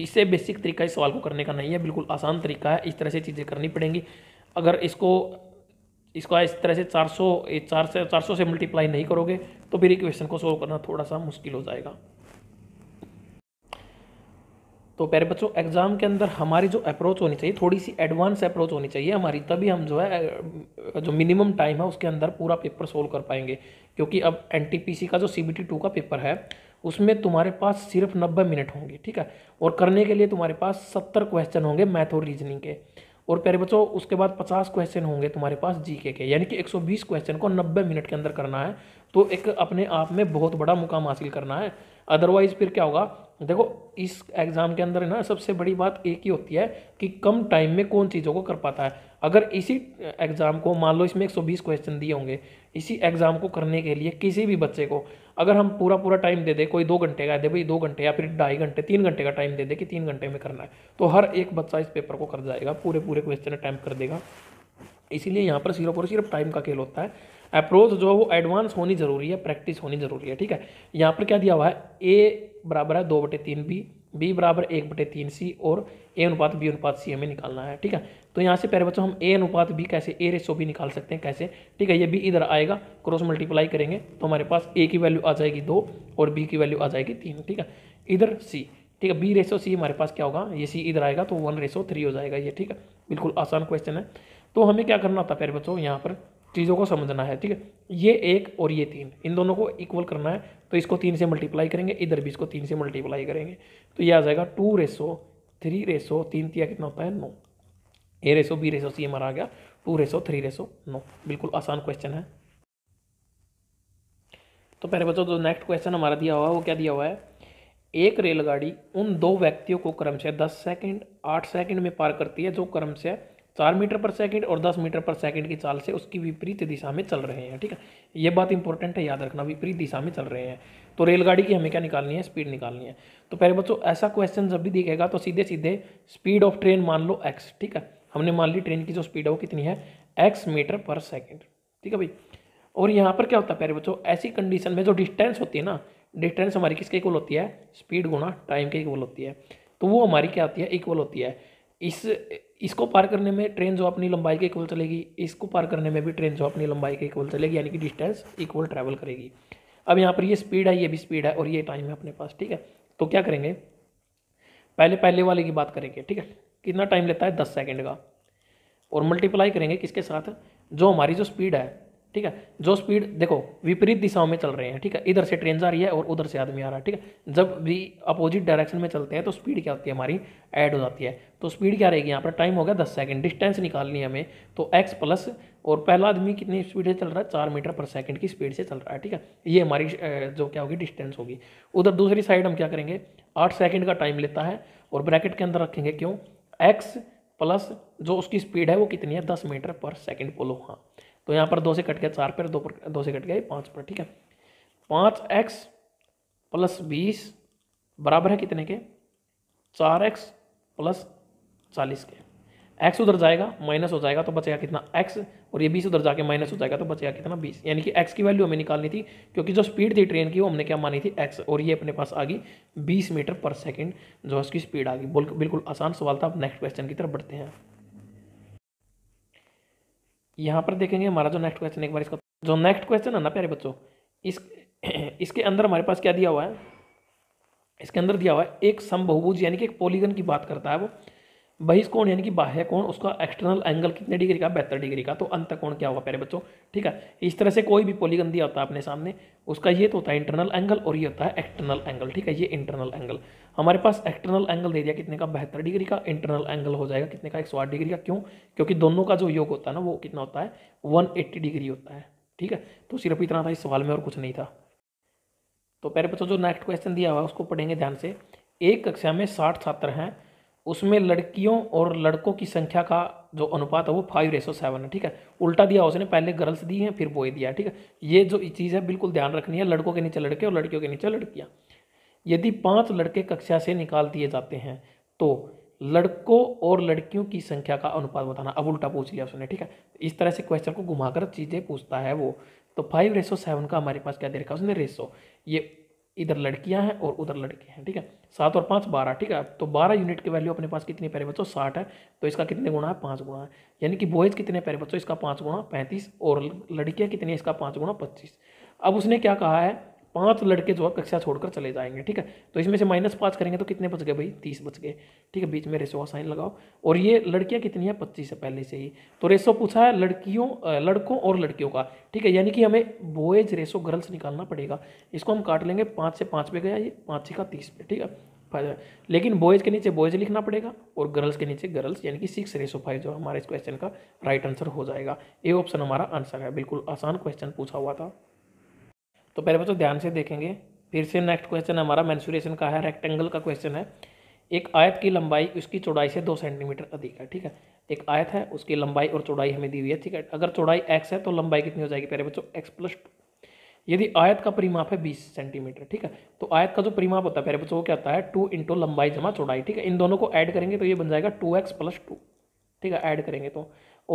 इससे बेसिक तरीका इस सवाल को करने का नहीं है बिल्कुल आसान तरीका है इस तरह से चीज़ें करनी पड़ेंगी अगर इसको इसको इस तरह से 400 चार से 400 से मल्टीप्लाई नहीं करोगे तो फिर इक्वेशन को सोल्व करना थोड़ा सा मुश्किल हो जाएगा तो प्यारे बच्चों एग्ज़ाम के अंदर हमारी जो अप्रोच होनी चाहिए थोड़ी सी एडवांस अप्रोच होनी चाहिए हमारी तभी हम जो है जो मिनिमम टाइम है उसके अंदर पूरा पेपर सोल्व कर पाएंगे क्योंकि अब एन का जो सी बी का पेपर है उसमें तुम्हारे पास सिर्फ नब्बे मिनट होंगे ठीक है और करने के लिए तुम्हारे पास सत्तर क्वेश्चन होंगे मैथ और रीजनिंग के और प्यारे बच्चों उसके बाद 50 क्वेश्चन होंगे तुम्हारे पास जीके के यानी कि 120 क्वेश्चन को 90 मिनट के अंदर करना है तो एक अपने आप में बहुत बड़ा मुकाम हासिल करना है अदरवाइज़ फिर क्या होगा देखो इस एग्ज़ाम के अंदर ना सबसे बड़ी बात एक ही होती है कि कम टाइम में कौन चीज़ों को कर पाता है अगर इसी एग्ज़ाम को मान लो इसमें 120 क्वेश्चन दिए होंगे इसी एग्ज़ाम को करने के लिए किसी भी बच्चे को अगर हम पूरा पूरा टाइम दे दे कोई दो घंटे का दे भाई दो घंटे या फिर ढाई घंटे तीन घंटे का टाइम दे दे कि तीन घंटे में करना है तो हर एक बच्चा इस पेपर को कर जाएगा पूरे पूरे क्वेश्चन अटैम्प्ट कर देगा इसीलिए यहाँ पर सिर्फ और सिर्फ टाइम का खेल होता है अप्रोच जो है वो एडवांस होनी ज़रूरी है प्रैक्टिस होनी ज़रूरी है ठीक है यहाँ पर क्या दिया हुआ है ए बराबर है दो बटे तीन बी बी बराबर एक बटे तीन सी और ए अनुपात बी अनुपात सी हमें निकालना है ठीक है तो यहाँ से पहले बच्चों हम ए अनुपात बी कैसे ए रेसो भी निकाल सकते हैं कैसे ठीक है ये बी इधर आएगा क्रॉस मल्टीप्लाई करेंगे तो हमारे पास ए की वैल्यू आ जाएगी दो और बी की वैल्यू आ जाएगी तीन ठीक है इधर सी ठीक है बी रेसो सी हमारे पास क्या होगा ये सी इधर आएगा तो वन रेसो थ्री हो जाएगा ये ठीक है बिल्कुल आसान क्वेश्चन है तो हमें क्या करना था पहले बच्चों यहाँ पर चीज़ों को समझना है ठीक है ये एक और ये तीन इन दोनों को इक्वल करना है तो इसको तीन से मल्टीप्लाई करेंगे इधर भी इसको तीन से मल्टीप्लाई करेंगे तो ये आ जाएगा टू रेसो थ्री रेसो तीन तिया कितना होता है नो A ratio B ratio C हमारा आ गया टू रेसो थ्री रेसो नो बिल्कुल आसान क्वेश्चन है तो पहले बच्चों जो नेक्स्ट क्वेश्चन हमारा दिया हुआ है वो क्या दिया हुआ है एक रेलगाड़ी उन दो व्यक्तियों को क्रमशः दस सेकेंड आठ सेकंड में पार करती है जो क्रमशः चार मीटर पर सेकंड और दस मीटर पर सेकंड की चाल से उसकी विपरीत दिशा में चल रहे हैं ठीक है ये बात इंपॉर्टेंट है याद रखना विपरीत दिशा में चल रहे हैं तो रेलगाड़ी की हमें क्या निकालनी है स्पीड निकालनी है तो पहले बच्चों ऐसा क्वेश्चन जब भी देखेगा तो सीधे सीधे स्पीड ऑफ ट्रेन मान लो एक्स ठीक है हमने मान ली ट्रेन की जो स्पीड है वो कितनी है एक्स मीटर पर सेकेंड ठीक है भाई और यहाँ पर क्या होता है पहले बच्चों ऐसी कंडीशन में जो डिस्टेंस होती है ना डिस्टेंस हमारी किसके इक्वल होती है स्पीड गुना टाइम के इक्वल होती है तो वो हमारी क्या होती है इक्वल होती है इस इसको पार करने में ट्रेन जो अपनी लंबाई के इक्वल चलेगी इसको पार करने में भी ट्रेन जो अपनी लंबाई के इक्वल चलेगी यानी कि डिस्टेंस इक्वल ट्रैवल करेगी अब यहाँ पर ये स्पीड है ये भी स्पीड है और ये टाइम है अपने पास ठीक है तो क्या करेंगे पहले पहले वाले की बात करेंगे ठीक है कितना टाइम लेता है दस सेकेंड का और मल्टीप्लाई करेंगे किसके साथ जो हमारी जो स्पीड है ठीक है जो स्पीड देखो विपरीत दिशाओं में चल रहे हैं ठीक है इधर से ट्रेन जा रही है और उधर से आदमी आ रहा है ठीक है जब भी अपोजिट डायरेक्शन में चलते हैं तो स्पीड क्या होती है हमारी ऐड हो जाती है तो स्पीड क्या रहेगी यहाँ पर टाइम होगा दस सेकंड डिस्टेंस निकालनी है हमें तो एक्स प्लस और पहला आदमी कितनी स्पीड से चल रहा है चार मीटर पर सेकेंड की स्पीड से चल रहा है ठीक है ये हमारी जो क्या होगी डिस्टेंस होगी उधर दूसरी साइड हम क्या करेंगे आठ सेकेंड का टाइम लेता है और ब्रैकेट के अंदर रखेंगे क्यों एक्स प्लस जो उसकी स्पीड है वो कितनी है दस मीटर पर सेकेंड बोलो हाँ तो यहाँ पर दो से कट गया चार पर दो पर दो से कट गया पाँच पर ठीक है पाँच एक्स प्लस बीस बराबर है कितने के चार एक्स प्लस चालीस के एक्स उधर जाएगा माइनस हो जाएगा तो बचेगा कितना एक्स और ये बीस उधर जाके माइनस हो जाएगा तो बचेगा कितना बीस यानी कि एक्स की वैल्यू हमें निकालनी थी क्योंकि जो स्पीड थी ट्रेन की वो हमने क्या मानी थी एक्स और ये अपने पास आ गई बीस मीटर पर सेकेंड जो उसकी स्पीड आ गई बिल्कुल आसान सवाल था आप नेक्स्ट क्वेश्चन की तरफ बढ़ते हैं यहाँ पर देखेंगे हमारा जो नेक्स्ट क्वेश्चन एक बार इसको जो नेक्स्ट क्वेश्चन है ना प्यारे बच्चों इस इसके अंदर हमारे पास क्या दिया हुआ है इसके अंदर दिया हुआ है एक समबहुभुज यानी कि एक पॉलीगन की बात करता है वो बहिष्कोण यानी कि बाह्य कोण उसका एक्सटर्नल एंगल कितने डिग्री का बेहतर डिग्री का तो अंत कोण क्या होगा प्यारे बच्चों ठीक है इस तरह से कोई भी पोलीगन दिया होता है अपने सामने उसका ये तो होता है इंटरनल एंगल और ये होता है एक्सटर्नल एंगल ठीक है ये इंटरनल एंगल हमारे पास एक्सटर्नल एंगल दे दिया कितने का बेहतर डिग्री का इंटरनल एंगल हो जाएगा कितने का एक डिग्री का क्यों क्योंकि दोनों का जो योग होता है ना वो कितना होता है वन डिग्री होता है ठीक है तो सिर्फ इतना था इस सवाल में और कुछ नहीं था तो प्यारे बच्चों जो नेक्स्ट क्वेश्चन दिया हुआ उसको पढ़ेंगे ध्यान से एक कक्षा में साठ छात्र हैं उसमें लड़कियों और लड़कों की संख्या का जो अनुपात है वो फाइव रेसो सेवन है ठीक है उल्टा दिया उसने पहले गर्ल्स दी हैं फिर बॉय दिया ठीक है ये जो चीज़ है बिल्कुल ध्यान रखनी है लड़कों के नीचे लड़के और लड़कियों के नीचे लड़कियाँ यदि पाँच लड़के कक्षा से निकाल दिए जाते हैं तो लड़कों और लड़कियों की संख्या का अनुपात बताना अब उल्टा पूछ लिया उसने ठीक है इस तरह से क्वेश्चन को घुमाकर चीज़ें पूछता है वो तो फाइव रेसो सेवन का हमारे पास क्या दे रखा है उसने रेसो ये इधर लड़कियां हैं और उधर लड़के हैं ठीक है सात और पाँच बारह ठीक है तो बारह यूनिट की वैल्यू अपने पास कितनी पैर बच्चों साठ है तो इसका कितने गुणा है पाँच गुणा है यानी कि बॉयज़ कितने पैर बच्चों इसका पाँच गुणा पैंतीस और लड़कियाँ कितनी है इसका पाँच गुणा पच्चीस अब उसने क्या कहा है पांच लड़के जो है कक्षा छोड़कर चले जाएंगे ठीक है तो इसमें से माइनस पाँच करेंगे तो कितने बच गए भाई तीस बच गए ठीक है बीच में रेसो का साइन लगाओ और ये लड़कियाँ कितनी है पच्चीस है पहले से ही तो रेसो पूछा है लड़कियों लड़कों और लड़कियों का ठीक है यानी कि हमें बॉयज रेसो गर्ल्स निकालना पड़ेगा इसको हम काट लेंगे पाँच से पाँच पे गया ये पाँच से का तीस पे ठीक है फाइव लेकिन बॉयज़ के नीचे बॉयज़ लिखना पड़ेगा और गर्ल्स के नीचे गर्ल्स यानी कि सिक्स रेसो फाइव जो हमारे इस क्वेश्चन का राइट आंसर हो जाएगा ये ऑप्शन हमारा आंसर है बिल्कुल आसान क्वेश्चन पूछा हुआ था तो पहले बच्चों ध्यान से देखेंगे फिर से नेक्स्ट क्वेश्चन हमारा मैंसुरेशन का है रेक्टेंगल का क्वेश्चन है एक आयत की लंबाई उसकी चौड़ाई से दो सेंटीमीटर अधिक है ठीक है एक आयत है उसकी लंबाई और चौड़ाई हमें दी हुई है ठीक है अगर चौड़ाई एक्स है तो लंबाई कितनी हो जाएगी पहले बच्चों एक्स प्लस यदि आयत का परिमाप है बीस सेंटीमीटर ठीक है तो आयत का जो परिमाप होता है पहले बच्चों वो क्या होता है टू इंटू लंबाई जमा चौड़ाई ठीक है इन दोनों को ऐड करेंगे तो ये बन जाएगा टू एक्स प्लस टू ठीक है ऐड करेंगे तो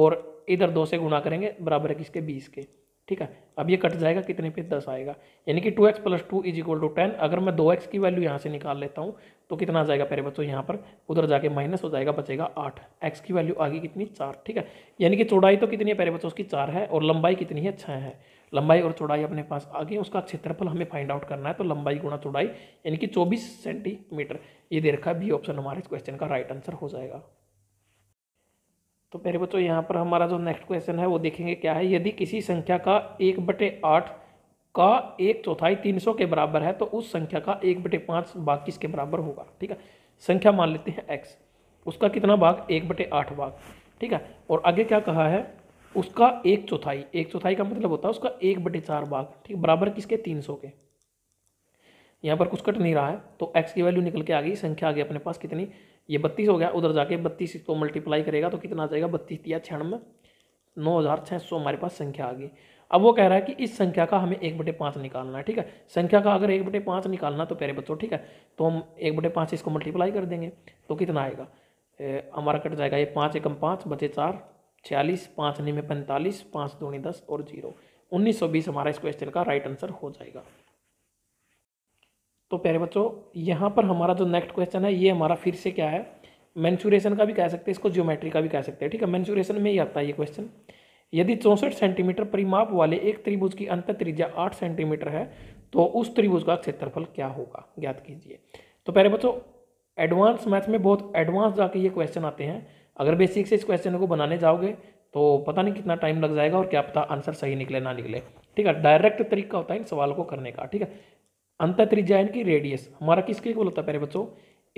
और इधर दो से गुणा करेंगे बराबर है किसके बीस के ठीक है अब ये कट जाएगा कितने पे दस आएगा यानी कि two x plus two is equal to ten अगर मैं दो एक्स की वैल्यू यहाँ से निकाल लेता हूँ तो कितना आ जाएगा पहले बच्चों यहाँ पर उधर जाके माइनस हो जाएगा बचेगा आठ एक्स की वैल्यू आगे कितनी चार ठीक है यानी कि चौड़ाई तो कितनी है पहले बच्चों उसकी चार है और लंबाई कितनी है छः है लंबाई और चौड़ाई अपने पास आ गई उसका क्षेत्रफल हमें फाइंड आउट करना है तो लंबाई गुणा चौड़ाई यानी कि चौबीस सेंटीमीटर ये दे रखा है बी ऑप्शन हमारे इस क्वेश्चन का राइट आंसर हो जाएगा तो मेरे बच्चों यहाँ पर हमारा जो नेक्स्ट क्वेश्चन है वो देखेंगे क्या है यदि किसी संख्या का एक बटे आठ का एक चौथाई तीन सौ के बराबर है तो उस संख्या का एक बटे पाँच भाग किसके बराबर होगा ठीक है संख्या मान लेते हैं एक्स उसका कितना भाग एक बटे आठ भाग ठीक है और आगे क्या कहा है उसका एक चौथाई एक चौथाई का मतलब होता है उसका एक बटे चार भाग ठीक बराबर किसके तीन सौ के यहाँ पर कुछ कट नहीं रहा है तो एक्स की वैल्यू निकल के आ गई संख्या आ गई अपने पास कितनी ये बत्तीस हो गया उधर जाके बत्तीस इसको मल्टीप्लाई करेगा तो कितना आ जाएगा बत्तीस दिया छियानवे नौ हज़ार छः सौ हमारे पास संख्या आ गई अब वो कह रहा है कि इस संख्या का हमें एक बटे पाँच निकालना है ठीक है संख्या का अगर एक बटे पाँच निकालना तो प्यारे बच्चों ठीक है तो हम एक बटे पाँच इसको मल्टीप्लाई कर देंगे तो कितना आएगा हमारा कट जाएगा ये पाँच एकम पाँच बचे चार छियालीस पाँच निमे पैंतालीस पाँच दूनी दस और जीरो उन्नीस सौ बीस हमारा इस क्वेश्चन का राइट आंसर हो जाएगा तो प्यारे बच्चों यहाँ पर हमारा जो नेक्स्ट क्वेश्चन है ये हमारा फिर से क्या है मैंसूरेशन का भी कह सकते हैं इसको ज्योमेट्री का भी कह सकते हैं ठीक है मैंसूरेशन में ही आता है ये क्वेश्चन यदि चौंसठ सेंटीमीटर परिमाप वाले एक त्रिभुज की अंत त्रिज्या आठ सेंटीमीटर है तो उस त्रिभुज का क्षेत्रफल क्या होगा ज्ञात कीजिए तो पहले बच्चों एडवांस मैथ में बहुत एडवांस जाके ये क्वेश्चन आते हैं अगर बेसिक से इस क्वेश्चन को बनाने जाओगे तो पता नहीं कितना टाइम लग जाएगा और क्या पता आंसर सही निकले ना निकले ठीक है डायरेक्ट तरीका होता है इन सवाल को करने का ठीक है अंत त्रिज्या यानी कि रेडियस हमारा किसके इक्वल होता है प्यारे बच्चों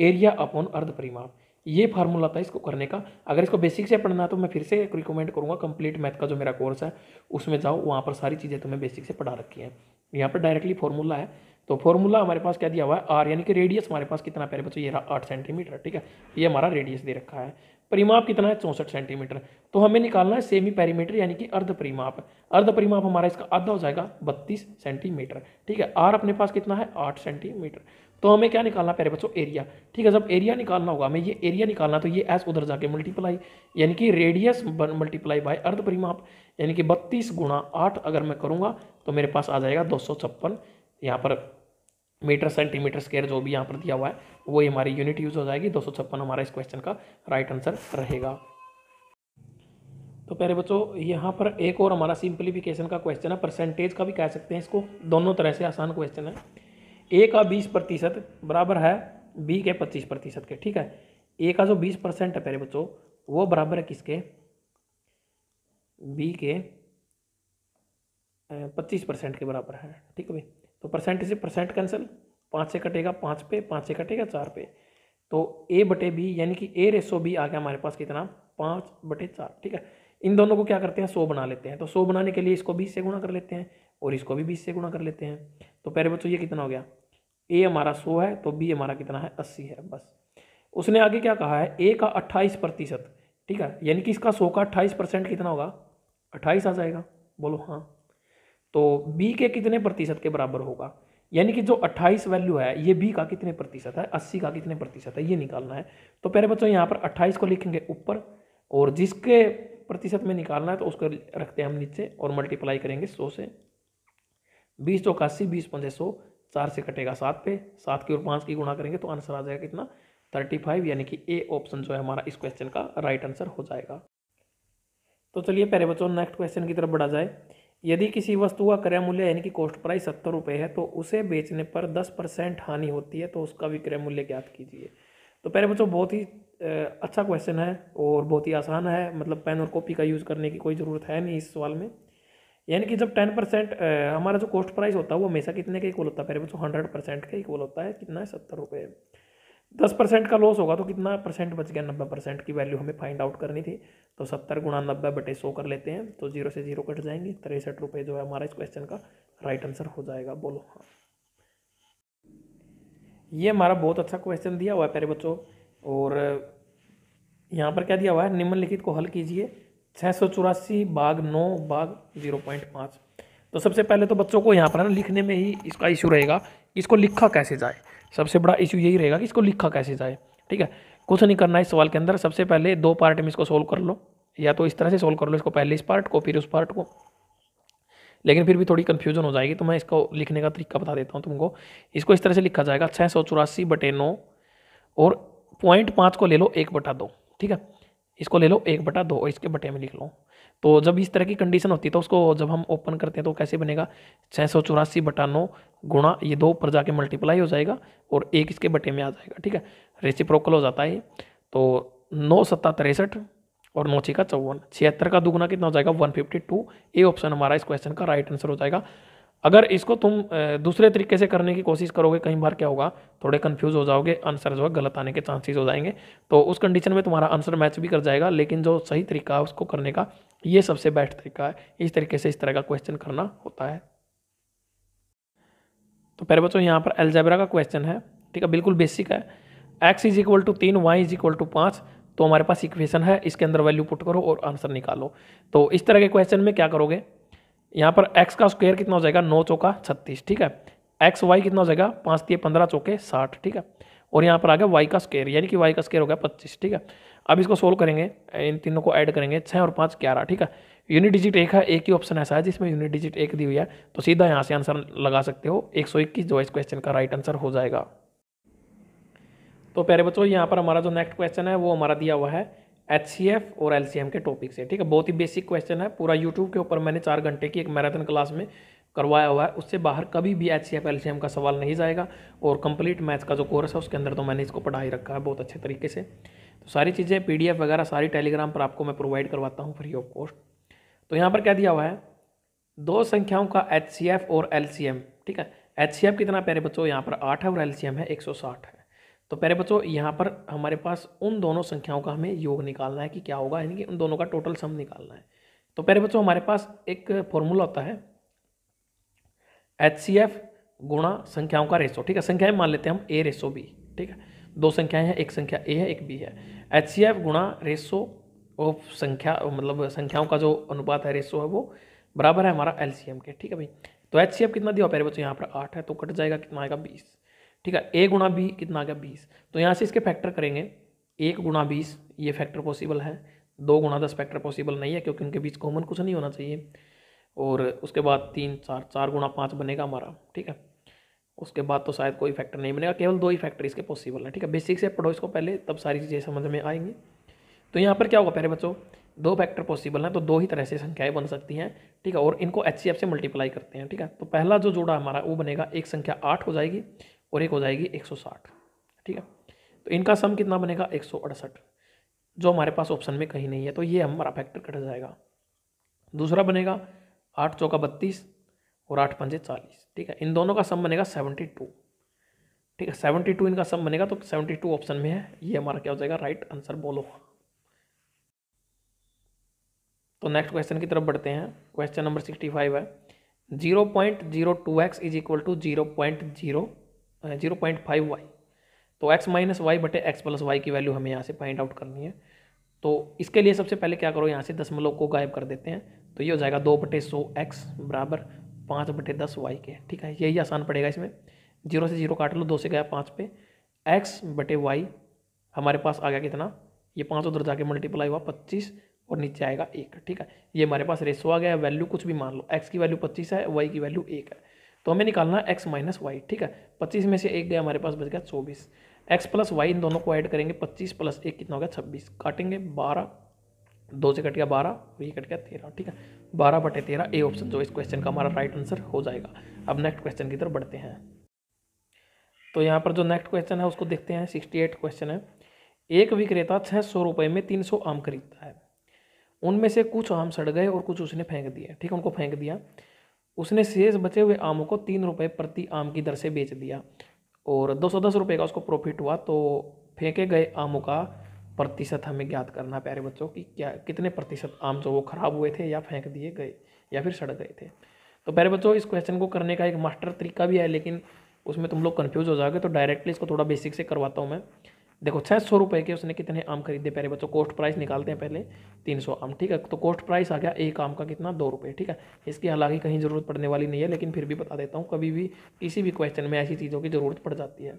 एरिया अपॉन अर्ध परिमाप ये फार्मूला था इसको करने का अगर इसको बेसिक से पढ़ना है तो मैं फिर से रिकमेंड करूँगा कंप्लीट मैथ का जो मेरा कोर्स है उसमें जाओ वहाँ पर सारी चीज़ें तुम्हें तो बेसिक से पढ़ा रखी है यहाँ पर डायरेक्टली फॉर्मूला है तो फॉर्मूला हमारे पास क्या दिया हुआ है आर यानी कि रेडियस हमारे पास कितना प्यारे बच्चों ये रहा आठ सेंटीमीटर ठीक है ये हमारा रेडियस दे रखा है परिमाप कितना है चौंसठ सेंटीमीटर तो हमें निकालना है सेमी पेरीमीटर यानी कि अर्ध परिमाप अर्ध परिमाप हमारा इसका आधा हो जाएगा बत्तीस सेंटीमीटर ठीक है आर अपने पास कितना है आठ सेंटीमीटर तो हमें क्या निकालना पहले बच्चों एरिया ठीक है जब एरिया निकालना होगा हमें ये एरिया निकालना तो ये एस उधर जाके मल्टीप्लाई यानी कि रेडियस मल्टीप्लाई बाय अर्ध परिमाप यानी कि बत्तीस गुणा आठ अगर मैं करूँगा तो मेरे पास आ जाएगा दो सौ छप्पन यहाँ पर मीटर सेंटीमीटर स्केयर जो भी यहाँ पर दिया हुआ है वही हमारी यूनिट यूज़ हो जाएगी दो हमारा इस क्वेश्चन का राइट आंसर रहेगा तो प्यारे बच्चों यहाँ पर एक और हमारा सिंप्लीफिकेशन का क्वेश्चन है परसेंटेज का भी कह सकते हैं इसको दोनों तरह से आसान क्वेश्चन है ए का बीस प्रतिशत बराबर है बी के पच्चीस प्रतिशत के ठीक है ए का जो बीस परसेंट है प्यारे बच्चों वो बराबर है किसके बी के पच्चीस परसेंट के बराबर है ठीक है भाई तो परसेंट से परसेंट कैंसिल पाँच से कटेगा पाँच पे पाँच से कटेगा चार पे तो ए बटे बी यानी कि ए रेसो बी आ गया हमारे पास कितना पाँच बटे चार ठीक है इन दोनों को क्या करते हैं सौ बना लेते हैं तो सौ बनाने के लिए इसको बीस से गुणा कर लेते हैं और इसको भी बीस से गुणा कर लेते हैं तो पहले बच्चों ये कितना हो गया ए हमारा सौ है तो बी हमारा कितना है अस्सी है बस उसने आगे क्या कहा है ए का अट्ठाईस प्रतिशत ठीक है यानी कि इसका सौ का अट्ठाईस परसेंट कितना होगा अट्ठाईस आ जाएगा बोलो हाँ तो बी के कितने प्रतिशत के बराबर होगा यानी कि जो 28 वैल्यू है ये बी का कितने प्रतिशत है 80 का कितने प्रतिशत है ये निकालना है तो पहले बच्चों यहाँ पर 28 को लिखेंगे ऊपर और जिसके प्रतिशत में निकालना है तो उसको रखते हैं हम नीचे और मल्टीप्लाई करेंगे सौ से बीस चौक अस्सी बीस पंद्रह सौ चार से कटेगा सात पे सात की और पाँच की गुणा करेंगे तो आंसर आ जाएगा कितना थर्टी फाइव यानी कि ए ऑप्शन जो है हमारा इस क्वेश्चन का राइट आंसर हो जाएगा तो चलिए पहले बच्चों नेक्स्ट क्वेश्चन की तरफ बढ़ा जाए यदि किसी वस्तु का क्रय मूल्य यानी कि कॉस्ट प्राइस सत्तर रुपये है तो उसे बेचने पर दस परसेंट हानि होती है तो उसका भी क्रय मूल्य ज्ञात कीजिए तो पहले बच्चों बहुत ही अच्छा क्वेश्चन है और बहुत ही आसान है मतलब पेन और कॉपी का यूज़ करने की कोई ज़रूरत है नहीं इस सवाल में यानी कि जब टेन परसेंट हमारा जो कॉस्ट प्राइस होता है वो हमेशा कितने का इक्वल होता है पहले बच्चों हंड्रेड परसेंट का इक्वल होता है कितना है सत्तर रुपये दस परसेंट का लॉस होगा तो कितना परसेंट बच गया नब्बे परसेंट की वैल्यू हमें फाइंड आउट करनी थी तो सत्तर गुणा नब्बे बटे सौ कर लेते हैं तो जीरो से जीरो कट जाएंगे तिरसठ रुपये जो है हमारा इस क्वेश्चन का राइट आंसर हो जाएगा बोलो हाँ ये हमारा बहुत अच्छा क्वेश्चन दिया हुआ है प्यारे बच्चों और यहाँ पर क्या दिया हुआ है निम्नलिखित को हल कीजिए छः सौ चौरासी बाघ नौ बाघ जीरो पॉइंट पाँच तो सबसे पहले तो बच्चों को यहाँ पर ना लिखने में ही इसका इशू रहेगा इसको लिखा कैसे जाए सबसे बड़ा इशू यही रहेगा कि इसको लिखा कैसे जाए ठीक है कुछ नहीं करना है इस सवाल के अंदर सबसे पहले दो पार्ट में इसको सोल्व कर लो या तो इस तरह से सोल्व कर लो इसको पहले इस पार्ट को फिर उस पार्ट को लेकिन फिर भी थोड़ी कन्फ्यूजन हो जाएगी तो मैं इसको लिखने का तरीका बता देता हूँ तुमको इसको इस तरह से लिखा जाएगा छः सौ चौरासी बटे नौ और पॉइंट पाँच को ले लो एक बटा दो ठीक है इसको ले लो एक बटा दो और इसके बटे में लिख लो तो जब इस तरह की कंडीशन होती है तो उसको जब हम ओपन करते हैं तो कैसे बनेगा छः सौ चौरासी बटा नौ गुणा ये दो ऊपर जाके मल्टीप्लाई हो जाएगा और एक इसके बटे में आ जाएगा ठीक है रेसिप्रोकल हो जाता है तो नौ सत्ता तिरसठ और नौ का चौवन छिहत्तर का दुगुना कितना हो जाएगा one fifty two A option हमारा इस क्वेश्चन का राइट आंसर हो जाएगा अगर इसको तुम दूसरे तरीके से करने की कोशिश करोगे कई बार क्या होगा थोड़े कंफ्यूज हो जाओगे आंसर जो है गलत आने के चांसेस हो जाएंगे तो उस कंडीशन में तुम्हारा आंसर मैच भी कर जाएगा लेकिन जो सही तरीका है उसको करने का ये सबसे बेस्ट तरीका है इस तरीके से इस तरह का क्वेश्चन करना होता है तो पहले बच्चों यहाँ पर एल्जेब्रा का क्वेश्चन है ठीक है बिल्कुल बेसिक है एक्स इज इक्वल टू तीन वाई इज इक्वल टू पाँच तो हमारे पास इक्वेशन है इसके अंदर वैल्यू पुट करो और आंसर निकालो तो इस तरह के क्वेश्चन में क्या करोगे यहाँ पर एक्स का स्क्वेयर कितना हो जाएगा नौ चौका छत्तीस ठीक है एक्स वाई कितना हो जाएगा पाँच तीय पंद्रह चौके साठ ठीक है और यहाँ पर आ गया वाई का स्केयर यानी कि वाई का स्केयर हो गया पच्चीस ठीक है अब इसको सोल्व करेंगे इन तीनों को ऐड करेंगे छः और पाँच ग्यारह ठीक है यूनिट डिजिट एक है एक ही ऑप्शन ऐसा है जिसमें यूनिट डिजिट एक दी हुई है तो सीधा यहाँ से आंसर लगा सकते हो एक सौ इक्कीस जो इस क्वेश्चन का राइट आंसर हो जाएगा तो प्यारे बच्चों यहाँ पर हमारा जो नेक्स्ट क्वेश्चन है वो हमारा दिया हुआ है एच और एल के टॉपिक से ठीक है बहुत ही बेसिक क्वेश्चन है पूरा यूट्यूब के ऊपर मैंने चार घंटे की एक मैराथन क्लास में करवाया हुआ है उससे बाहर कभी भी एच सी एफ का सवाल नहीं जाएगा और कंप्लीट मैथ का जो कोर्स है उसके अंदर तो मैंने इसको पढ़ा ही रखा है बहुत अच्छे तरीके से तो सारी चीज़ें पी वगैरह सारी टेलीग्राम पर आपको मैं प्रोवाइड करवाता हूँ फ्री ऑफ कॉस्ट तो यहाँ पर क्या दिया हुआ है दो संख्याओं का एच और एल ठीक है एच कितना प्यारे बच्चों यहाँ पर आठ है और एल है एक है तो प्यारे बच्चों यहाँ पर हमारे पास उन दोनों संख्याओं का हमें योग निकालना है कि क्या होगा यानी कि उन दोनों का टोटल सम निकालना है तो प्यारे बच्चों हमारे पास एक फॉर्मूला होता है एच सी एफ गुणा संख्याओं का रेसो ठीक है संख्याएं मान लेते हैं हम ए रेसो बी ठीक है दो संख्याएं हैं एक संख्या ए है एक बी है एच सी एफ गुणा रेशो ऑफ संख्या मतलब संख्याओं का जो अनुपात है रेसो है वो बराबर है हमारा एल सी एम के ठीक है भाई तो एच सी एफ कितना दिया प्यारे बच्चों यहाँ पर आठ है तो कट जाएगा कितना आएगा बीस ठीक है ए गुणा बी कितना आएगा बीस तो यहाँ से इसके फैक्टर करेंगे एक गुणा बीस ये फैक्टर पॉसिबल है दो गुणा दस फैक्टर पॉसिबल नहीं है क्योंकि उनके बीच कॉमन कुछ नहीं होना चाहिए और उसके बाद तीन चार चार गुणा पाँच बनेगा हमारा ठीक है उसके बाद तो शायद कोई फैक्टर नहीं बनेगा केवल दो ही फैक्टर इसके पॉसिबल है ठीक है बेसिक से पढ़ो इसको पहले तब सारी चीज़ें समझ में आएंगी तो यहाँ पर क्या होगा पहले बच्चों दो फैक्टर पॉसिबल हैं तो दो ही तरह से संख्याएं बन सकती हैं ठीक है और इनको एच से मल्टीप्लाई करते हैं ठीक है तो पहला जो जोड़ा हमारा वो बनेगा एक संख्या आठ हो जाएगी और एक हो जाएगी एक ठीक है तो इनका सम कितना बनेगा एक जो हमारे पास ऑप्शन में कहीं नहीं है तो ये हमारा फैक्टर कट जाएगा दूसरा बनेगा आठ चौका बत्तीस और आठ पंजे चालीस ठीक है इन दोनों का सम बनेगा सेवेंटी टू ठीक है सेवेंटी टू इनका सम बनेगा तो सेवेंटी टू ऑप्शन में है ये हमारा क्या हो जाएगा राइट आंसर बोलो तो नेक्स्ट क्वेश्चन की तरफ बढ़ते हैं क्वेश्चन नंबर सिक्सटी फाइव है zero point zero two x is equal to zero point zero zero point five y तो एक्स माइनस वाई बटे एक्स प्लस वाई की वैल्यू हमें यहाँ से फाइंड आउट करनी है तो इसके लिए सबसे पहले क्या करो यहाँ से दशमलव को गायब कर देते हैं तो ये हो जाएगा दो बटे सौ एक्स बराबर पाँच बटे दस वाई के ठीक है यही आसान पड़ेगा इसमें जीरो से जीरो काट लो दो से गया पाँच पे एक्स बटे वाई हमारे पास आ गया कितना ये पाँच उधर जाके मल्टीप्लाई हुआ पच्चीस और नीचे आएगा एक ठीक है ये हमारे पास रेसो आ गया वैल्यू कुछ भी मान लो एक्स की वैल्यू पच्चीस है वाई की वैल्यू एक है तो हमें निकालना है एक्स माइनस वाई ठीक है पच्चीस में से एक गया हमारे पास बच गया चौबीस एक्स प्लस वाई इन दोनों को ऐड करेंगे पच्चीस प्लस एक कितना हो गया छब्बीस काटेंगे बारह दो से कट गया बारह ये कट गया तेरह ठीक है बारह बटे तेरह ए ऑप्शन जो इस क्वेश्चन का हमारा राइट आंसर हो जाएगा अब नेक्स्ट क्वेश्चन की तरफ बढ़ते हैं तो यहाँ पर जो नेक्स्ट क्वेश्चन है उसको देखते हैं सिक्सटी एट क्वेश्चन है एक विक्रेता छः सौ रुपये में तीन सौ आम खरीदता है उनमें से कुछ आम सड़ गए और कुछ उसने फेंक दिए ठीक है उनको फेंक दिया उसने शेष बचे हुए आमों को तीन रुपये प्रति आम की दर से बेच दिया और दो सौ दस रुपये का उसको प्रॉफिट हुआ तो फेंके गए आमों का प्रतिशत हमें ज्ञात करना प्यारे बच्चों कि क्या कितने प्रतिशत आम जो वो ख़राब हुए थे या फेंक दिए गए या फिर सड़ गए थे तो प्यारे बच्चों इस क्वेश्चन को करने का एक मास्टर तरीका भी है लेकिन उसमें तुम लोग कन्फ्यूज़ हो जाओगे तो डायरेक्टली इसको थोड़ा बेसिक से करवाता हूँ मैं देखो छः सौ रुपये के उसने कितने आम खरीदे पहले बच्चों कोस्ट प्राइस निकालते हैं पहले तीन सौ आम ठीक है तो कोस्ट प्राइस आ गया एक आम का कितना दो रुपये ठीक है इसकी हालांकि कहीं ज़रूरत पड़ने वाली नहीं है लेकिन फिर भी बता देता हूँ कभी भी किसी भी क्वेश्चन में ऐसी चीज़ों की ज़रूरत पड़ जाती है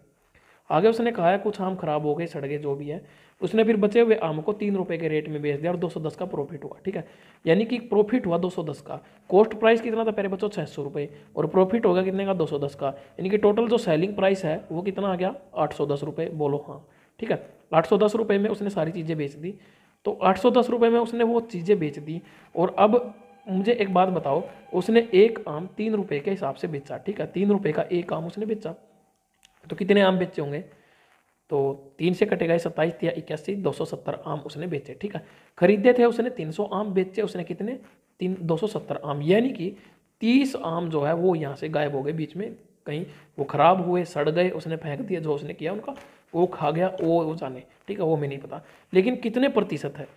आगे उसने कहा है कुछ आम खराब हो गए सड़ गए जो भी है उसने फिर बचे हुए आम को तीन रुपए के रेट में बेच दिया और 210 का प्रॉफिट हुआ ठीक है यानी कि प्रॉफिट हुआ 210 का कॉस्ट प्राइस कितना था पहले बच्चों छः सौ रुपये और प्रॉफिट होगा कितने का 210 का यानी कि टोटल जो सेलिंग प्राइस है वो कितना आ गया आठ सौ दस रुपये बोलो हाँ ठीक है आठ सौ दस रुपये में उसने सारी चीज़ें बेच दी तो आठ सौ दस रुपये में उसने वो चीज़ें बेच दी और अब मुझे एक बात बताओ उसने एक आम तीन रुपये के हिसाब से बेचा ठीक है तीन रुपये का एक आम उसने बेचा तो कितने आम बेचे होंगे तो तीन से कटेगा सत्ताईस तो या इक्यासी दो सौ सत्तर आम उसने बेचे ठीक है खरीदे थे उसने तीन सौ आम बेचे उसने कितने तीन दो सौ सत्तर आम यानी कि तीस आम जो है वो यहाँ से गायब हो गए बीच में कहीं वो ख़राब हुए सड़ गए उसने फेंक दिया जो उसने किया उनका वो खा गया वो वो जाने ठीक है वो मैं नहीं पता लेकिन कितने प्रतिशत है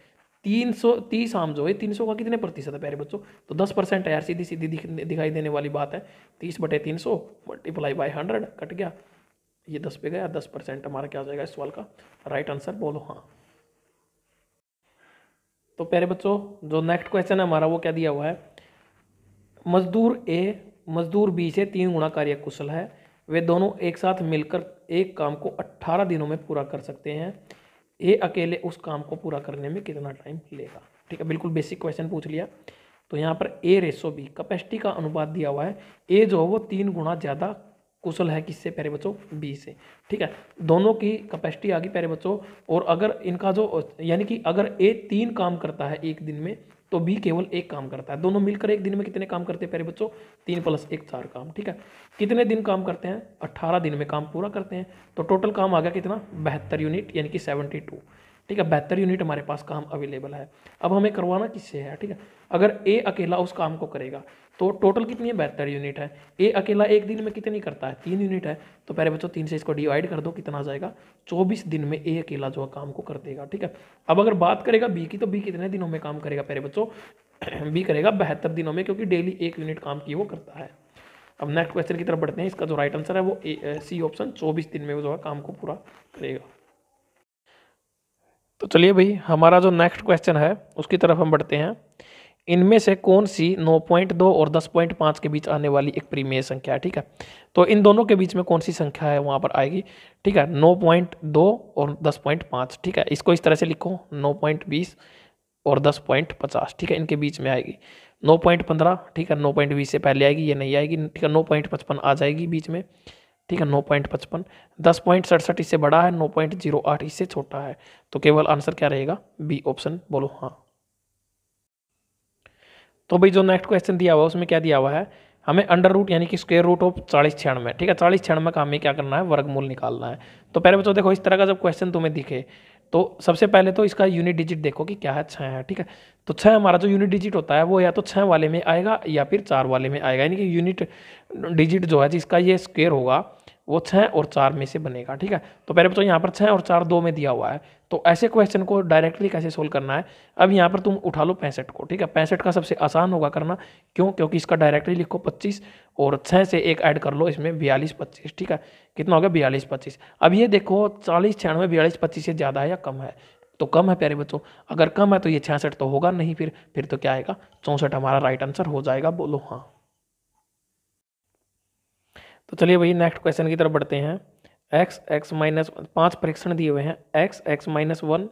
तीन सौ तीस आम जो है तीन सौ का कितने प्रतिशत है प्यारे बच्चों तो दस परसेंट है यार सीधी सीधी दिखाई देने वाली बात है तीस बटे तीन सौ मल्टीप्लाई बाय हंड्रेड कट गया ये दस पे गया दस परसेंट हमारा क्या आ जाएगा इस सवाल का राइट आंसर बोलो हाँ तो प्यारे बच्चों जो नेक्स्ट क्वेश्चन है हमारा वो क्या दिया हुआ है मजदूर ए मजदूर बी से तीन गुणा कार्य कुशल है वे दोनों एक साथ मिलकर एक काम को अट्ठारह दिनों में पूरा कर सकते हैं ए अकेले उस काम को पूरा करने में कितना टाइम लेगा ठीक है बिल्कुल बेसिक क्वेश्चन पूछ लिया तो यहाँ पर ए रेसो बी कैपेसिटी का अनुपात दिया हुआ है ए जो है वो तीन गुना ज़्यादा कुशल है किससे प्यारे बच्चों बी से ठीक है दोनों की कैपेसिटी आ गई प्यारे बच्चों और अगर इनका जो यानी कि अगर ए तीन काम करता है एक दिन में तो बी केवल एक काम करता है दोनों मिलकर एक दिन में कितने काम करते हैं प्यारे बच्चों तीन प्लस एक चार काम ठीक है कितने दिन काम करते हैं अट्ठारह दिन में काम पूरा करते हैं तो टोटल काम आ गया कितना बहत्तर यूनिट यानी कि सेवेंटी टू ठीक है बेहतर यूनिट हमारे पास काम अवेलेबल है अब हमें करवाना किससे है ठीक है अगर ए अकेला उस काम को करेगा तो टोटल कितनी है बेहतर यूनिट है ए अकेला एक दिन में कितनी करता है तीन यूनिट है तो पहले बच्चों तीन से इसको डिवाइड कर दो कितना आ जाएगा चौबीस दिन में ए अकेला जो काम को कर देगा ठीक है अब अगर बात करेगा बी की तो बी कितने दिनों में काम करेगा पहले बच्चों बी करेगा बेहतर दिनों में क्योंकि डेली एक यूनिट काम की वो करता है अब नेक्स्ट क्वेश्चन की तरफ बढ़ते हैं इसका जो राइट आंसर है वो ए, सी ऑप्शन चौबीस दिन में वो जो है काम को पूरा करेगा तो चलिए भाई हमारा जो नेक्स्ट क्वेश्चन है उसकी तरफ हम बढ़ते हैं इनमें से कौन सी 9.2 और 10.5 के बीच आने वाली एक प्रीमेय संख्या है ठीक है तो इन दोनों के बीच में कौन सी संख्या है वहाँ पर आएगी ठीक है 9.2 और 10.5 ठीक है इसको इस तरह से लिखो 9.20 और 10.50 ठीक है इनके बीच में आएगी 9.15 ठीक है 9.20 से पहले आएगी ये नहीं आएगी ठीक है नौ आ जाएगी बीच में ठीक है नौ पॉइंट पचपन दस पॉइंट सड़सठ इससे बड़ा है नौ पॉइंट जीरो आठ इससे छोटा है तो केवल आंसर क्या रहेगा बी ऑप्शन बोलो हाँ तो भाई जो नेक्स्ट क्वेश्चन दिया हुआ है उसमें क्या दिया हुआ है हमें अंडर रूट यानी कि स्क्वेयर रूट ऑफ चालीस छियानवे ठीक है चालीस छियानवे का हमें क्या करना है वर्गमूल निकालना है तो पहले बच्चों देखो इस तरह का जब क्वेश्चन तुम्हें दिखे तो सबसे पहले तो इसका यूनिट डिजिट देखो कि क्या है छः है ठीक है तो छः हमारा जो यूनिट डिजिट होता है वो या तो छः वाले में आएगा या फिर चार वाले में आएगा यानी कि यूनिट डिजिट जो है जिसका ये स्क्वेयर होगा वो छः और चार में से बनेगा ठीक है तो पहले बच्चों यहाँ पर छः और चार दो में दिया हुआ है तो ऐसे क्वेश्चन को डायरेक्टली कैसे सोल्व करना है अब यहाँ पर तुम उठा लो पैंसठ को ठीक है पैंसठ का सबसे आसान होगा करना क्यों क्योंकि इसका डायरेक्टली लिखो पच्चीस और छः से एक ऐड कर लो इसमें बयालीस पच्चीस ठीक है कितना हो गया बयालीस पच्चीस अब ये देखो चालीस छियानवे बयालीस पच्चीस से ज़्यादा है या कम है तो कम है प्यारे बच्चों अगर कम है तो ये छियासठ तो होगा नहीं फिर फिर तो क्या आएगा चौंसठ हमारा राइट आंसर हो जाएगा बोलो हाँ तो चलिए भाई नेक्स्ट क्वेश्चन की तरफ बढ़ते हैं एक्स एक्स माइनस पाँच परीक्षण दिए हुए हैं x x minus one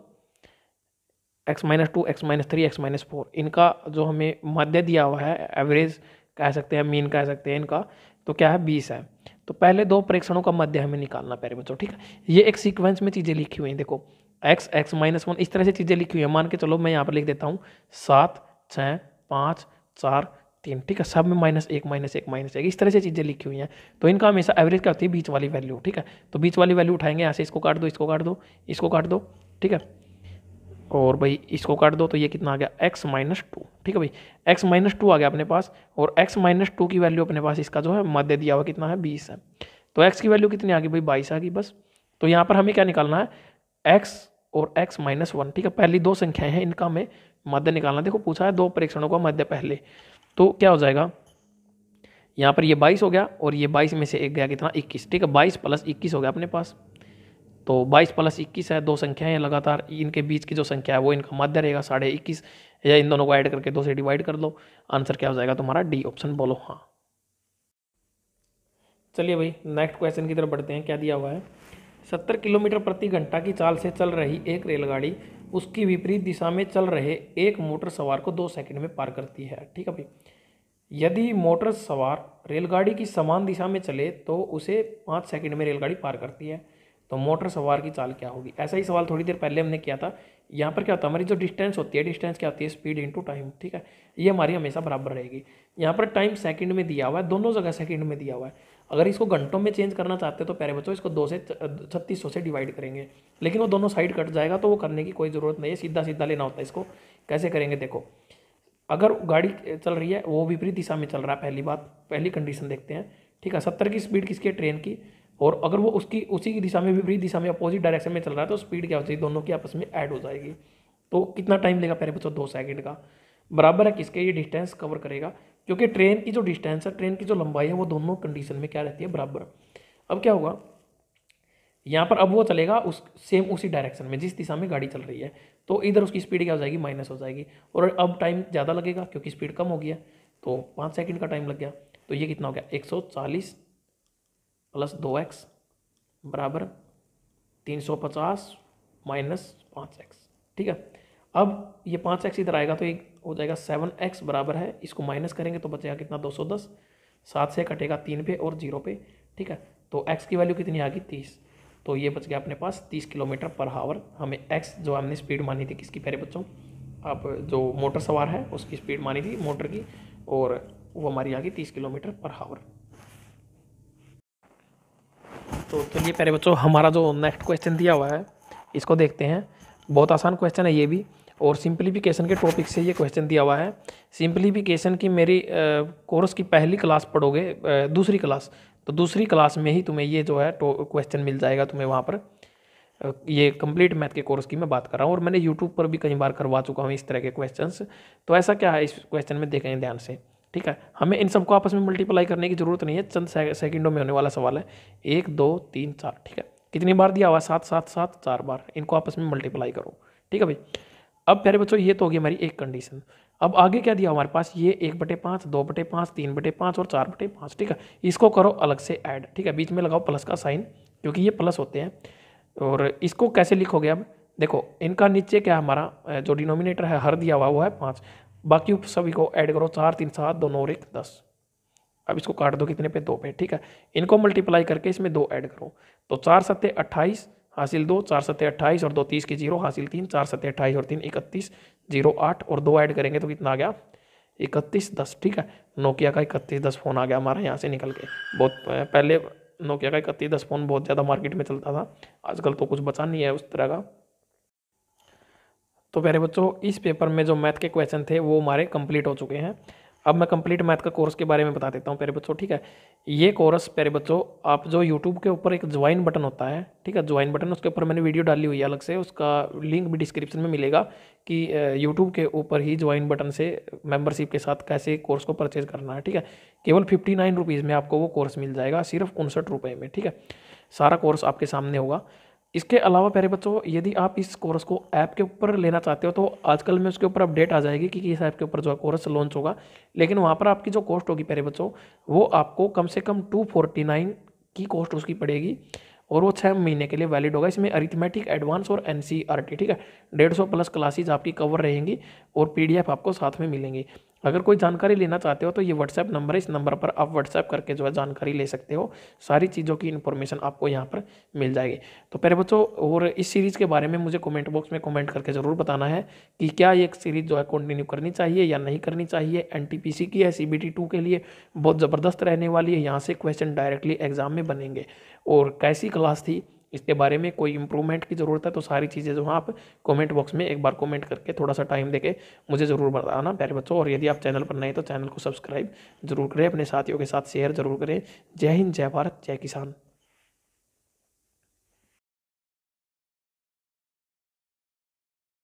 x minus two x minus three x minus four इनका जो हमें मध्य दिया हुआ है एवरेज कह सकते हैं मीन कह सकते हैं इनका तो क्या है बीस है तो पहले दो परीक्षणों का मध्य हमें निकालना पहले बच्चों ठीक है ये एक सीक्वेंस में चीज़ें लिखी हुई हैं देखो एक्स एक्स माइनस वन इस तरह से चीज़ें लिखी हुई हैं मान के चलो मैं यहाँ पर लिख देता हूँ सात छः पाँच चार तीन ठीक है सब में माइनस एक माइनस एक माइनस एक इस तरह से चीज़ें लिखी हुई हैं तो इनका हमेशा एवरेज क्या होती है बीच वाली वैल्यू ठीक है तो बीच वाली वैल्यू उठाएंगे यहाँ से इसको काट दो इसको काट दो इसको काट दो ठीक है और भाई इसको काट दो तो ये कितना आ गया x माइनस टू ठीक है भाई x माइनस टू आ गया अपने पास और x माइनस टू की वैल्यू अपने पास इसका जो है मध्य दिया हुआ कितना है बीस है तो x की वैल्यू कितनी आ गई भाई बाईस आ गई बस तो यहाँ पर हमें क्या निकालना है x और x माइनस वन ठीक है पहली दो संख्याएं हैं इनका हमें मध्य निकालना देखो पूछा है दो परीक्षणों का मध्य पहले तो क्या हो जाएगा यहाँ पर ये बाईस हो गया और ये बाईस में से एक गया कितना इक्कीस ठीक है बाईस प्लस इक्कीस हो गया अपने पास तो बाईस प्लस इक्कीस है दो संख्याएं लगातार इनके बीच की जो संख्या है वो इनका माध्य रहेगा साढ़े इक्कीस या इन दोनों को ऐड करके दो से डिवाइड कर लो आंसर क्या हो जाएगा तुम्हारा डी ऑप्शन बोलो हाँ चलिए भाई नेक्स्ट क्वेश्चन की तरफ बढ़ते हैं क्या दिया हुआ है सत्तर किलोमीटर प्रति घंटा की चाल से चल रही एक रेलगाड़ी उसकी विपरीत दिशा में चल रहे एक मोटर सवार को दो सेकंड में पार करती है ठीक है भाई यदि मोटर सवार रेलगाड़ी की समान दिशा में चले तो उसे पाँच सेकंड में रेलगाड़ी पार करती है तो मोटर सवार की चाल क्या होगी ऐसा ही सवाल थोड़ी देर पहले हमने किया था यहाँ पर क्या होता है हमारी जो डिस्टेंस होती है डिस्टेंस क्या होती है स्पीड इंटू टाइम ठीक है ये हमारी हमेशा बराबर रहेगी यहाँ पर टाइम सेकंड में दिया हुआ है दोनों जगह सेकंड में दिया हुआ है अगर इसको घंटों में चेंज करना चाहते हैं तो प्यारे बच्चों इसको दो से छत्तीस सौ से डिवाइड करेंगे लेकिन वो दोनों साइड कट जाएगा तो वो करने की कोई ज़रूरत नहीं है सीधा सीधा लेना होता है इसको कैसे करेंगे देखो अगर गाड़ी चल रही है वो विपरीत दिशा में चल रहा है पहली बात पहली कंडीशन देखते हैं ठीक है सत्तर की स्पीड किसकी है ट्रेन की और अगर वो उसकी उसी की दिशा में विपरीत दिशा में अपोजिट डायरेक्शन में चल रहा है तो स्पीड क्या हो जाएगी दोनों की आपस में ऐड हो जाएगी तो कितना टाइम लेगा पहले बच्चों दो सेकंड का बराबर है किसके ये डिस्टेंस कवर करेगा क्योंकि ट्रेन की जो डिस्टेंस है ट्रेन की जो लंबाई है वो दोनों कंडीशन में क्या रहती है बराबर अब क्या होगा यहाँ पर अब वो चलेगा उस सेम उसी डायरेक्शन में जिस दिशा में गाड़ी चल रही है तो इधर उसकी स्पीड क्या हो जाएगी माइनस हो जाएगी और अब टाइम ज़्यादा लगेगा क्योंकि स्पीड कम हो गया तो पाँच सेकंड का टाइम लग गया तो ये कितना हो गया एक सौ चालीस प्लस दो एक्स बराबर तीन सौ पचास माइनस पाँच एक्स ठीक है अब ये पाँच एक्स इधर आएगा तो एक हो जाएगा सेवन एक्स बराबर है इसको माइनस करेंगे तो बचेगा कितना दो सौ दस सात से कटेगा तीन पे और जीरो पे ठीक है तो एक्स की वैल्यू कितनी आ गई तीस तो ये बच गया अपने पास तीस किलोमीटर पर हावर हमें एक्स जो हमने स्पीड मानी थी किसकी प्यारे बच्चों आप जो मोटर सवार है उसकी स्पीड मानी थी मोटर की और वो हमारी आ गई तीस किलोमीटर पर हावर तो चलिए प्यारे बच्चों हमारा जो नेक्स्ट क्वेश्चन दिया हुआ है इसको देखते हैं बहुत आसान क्वेश्चन है ये भी और सिंप्लीफिकेशन के टॉपिक से ये क्वेश्चन दिया हुआ है सिंप्लीफिकेशन की मेरी कोर्स की पहली क्लास पढ़ोगे दूसरी क्लास तो दूसरी क्लास में ही तुम्हें ये जो है क्वेश्चन मिल जाएगा तुम्हें वहाँ पर ये कंप्लीट मैथ के कोर्स की मैं बात कर रहा हूँ और मैंने यूट्यूब पर भी कई बार करवा चुका हूँ इस तरह के क्वेश्चन तो ऐसा क्या है इस क्वेश्चन में देखें ध्यान से ठीक है हमें इन सबको आपस में मल्टीप्लाई करने की ज़रूरत नहीं है चंद सेकंडों में होने वाला सवाल है एक दो तीन चार ठीक है कितनी बार दिया हुआ सात सात सात चार बार इनको आपस में मल्टीप्लाई करो ठीक है भाई अब प्यारे बच्चों ये तो होगी हमारी एक कंडीशन अब आगे क्या दिया हमारे पास ये एक बटे पाँच दो बटे पाँच तीन बटे पाँच और चार बटे पाँच ठीक है इसको करो अलग से ऐड ठीक है बीच में लगाओ प्लस का साइन क्योंकि ये प्लस होते हैं और इसको कैसे लिखोगे अब देखो इनका नीचे क्या हमारा जो डिनोमिनेटर है हर दिया हुआ वो है पाँच बाकी सभी को ऐड करो चार तीन सात दो और एक दस अब इसको काट दो कितने पे दो पे ठीक है इनको मल्टीप्लाई करके इसमें दो ऐड करो तो चार सत्ते अट्ठाईस हासिल दो चार सत्य अट्ठाईस और दो तीस की जीरो हासिल तीन चार सत्य अट्ठाईस और तीन इकतीस जीरो आठ और दो ऐड करेंगे तो कितना आ गया इकतीस दस ठीक है नोकिया का इकतीस दस फ़ोन आ गया हमारा यहाँ से निकल के बहुत पहले नोकिया का इकतीस दस फ़ोन बहुत ज़्यादा मार्केट में चलता था आजकल तो कुछ बचा नहीं है उस तरह का तो मेरे बच्चों इस पेपर में जो मैथ के क्वेश्चन थे वो हमारे कंप्लीट हो चुके हैं अब मैं कंप्लीट मैथ का कोर्स के बारे में बता देता हूँ प्यारे बच्चों ठीक है ये कोर्स प्यारे बच्चों आप जो यूट्यूब के ऊपर एक ज्वाइन बटन होता है ठीक है ज्वाइन बटन उसके ऊपर मैंने वीडियो डाली हुई है अलग से उसका लिंक भी डिस्क्रिप्शन में मिलेगा कि यूट्यूब के ऊपर ही ज्वाइन बटन से मेंबरशिप के साथ कैसे कोर्स को परचेज करना है ठीक है केवल फिफ्टी नाइन रुपीज़ में आपको वो कोर्स मिल जाएगा सिर्फ उनसठ रुपये में ठीक है सारा कोर्स आपके सामने होगा इसके अलावा प्यारे बच्चों यदि आप इस कोर्स को ऐप के ऊपर लेना चाहते हो तो आजकल में उसके ऊपर अपडेट आ जाएगी कि इस ऐप के ऊपर जो कोर्स लॉन्च होगा लेकिन वहाँ पर आपकी जो कॉस्ट होगी प्यारे बच्चों वो आपको कम से कम टू फोर्टी नाइन की कॉस्ट उसकी पड़ेगी और वो छः महीने के लिए वैलिड होगा इसमें अरिथमेटिक एडवांस और एन e ठीक है डेढ़ सौ प्लस क्लासेज आपकी कवर रहेंगी और पी आपको साथ में मिलेंगी अगर कोई जानकारी लेना चाहते हो तो ये व्हाट्सएप नंबर है इस नंबर पर आप व्हाट्सएप करके जो है जानकारी ले सकते हो सारी चीज़ों की इन्फॉर्मेशन आपको यहाँ पर मिल जाएगी तो पहले बच्चों और इस सीरीज़ के बारे में मुझे कमेंट बॉक्स में कमेंट करके ज़रूर बताना है कि क्या ये सीरीज़ जो है कंटिन्यू करनी चाहिए या नहीं करनी चाहिए एन की है सी के लिए बहुत ज़बरदस्त रहने वाली है यहाँ से क्वेश्चन डायरेक्टली एग्ज़ाम में बनेंगे और कैसी क्लास थी इसके बारे में कोई इंप्रूवमेंट की ज़रूरत है तो सारी चीज़ें जो आप कमेंट बॉक्स में एक बार कमेंट करके थोड़ा सा टाइम देके मुझे ज़रूर बताना प्यारे बच्चों और यदि आप चैनल पर नए तो चैनल को सब्सक्राइब जरूर करें अपने साथियों के साथ शेयर जरूर करें जय हिंद जय भारत जय किसान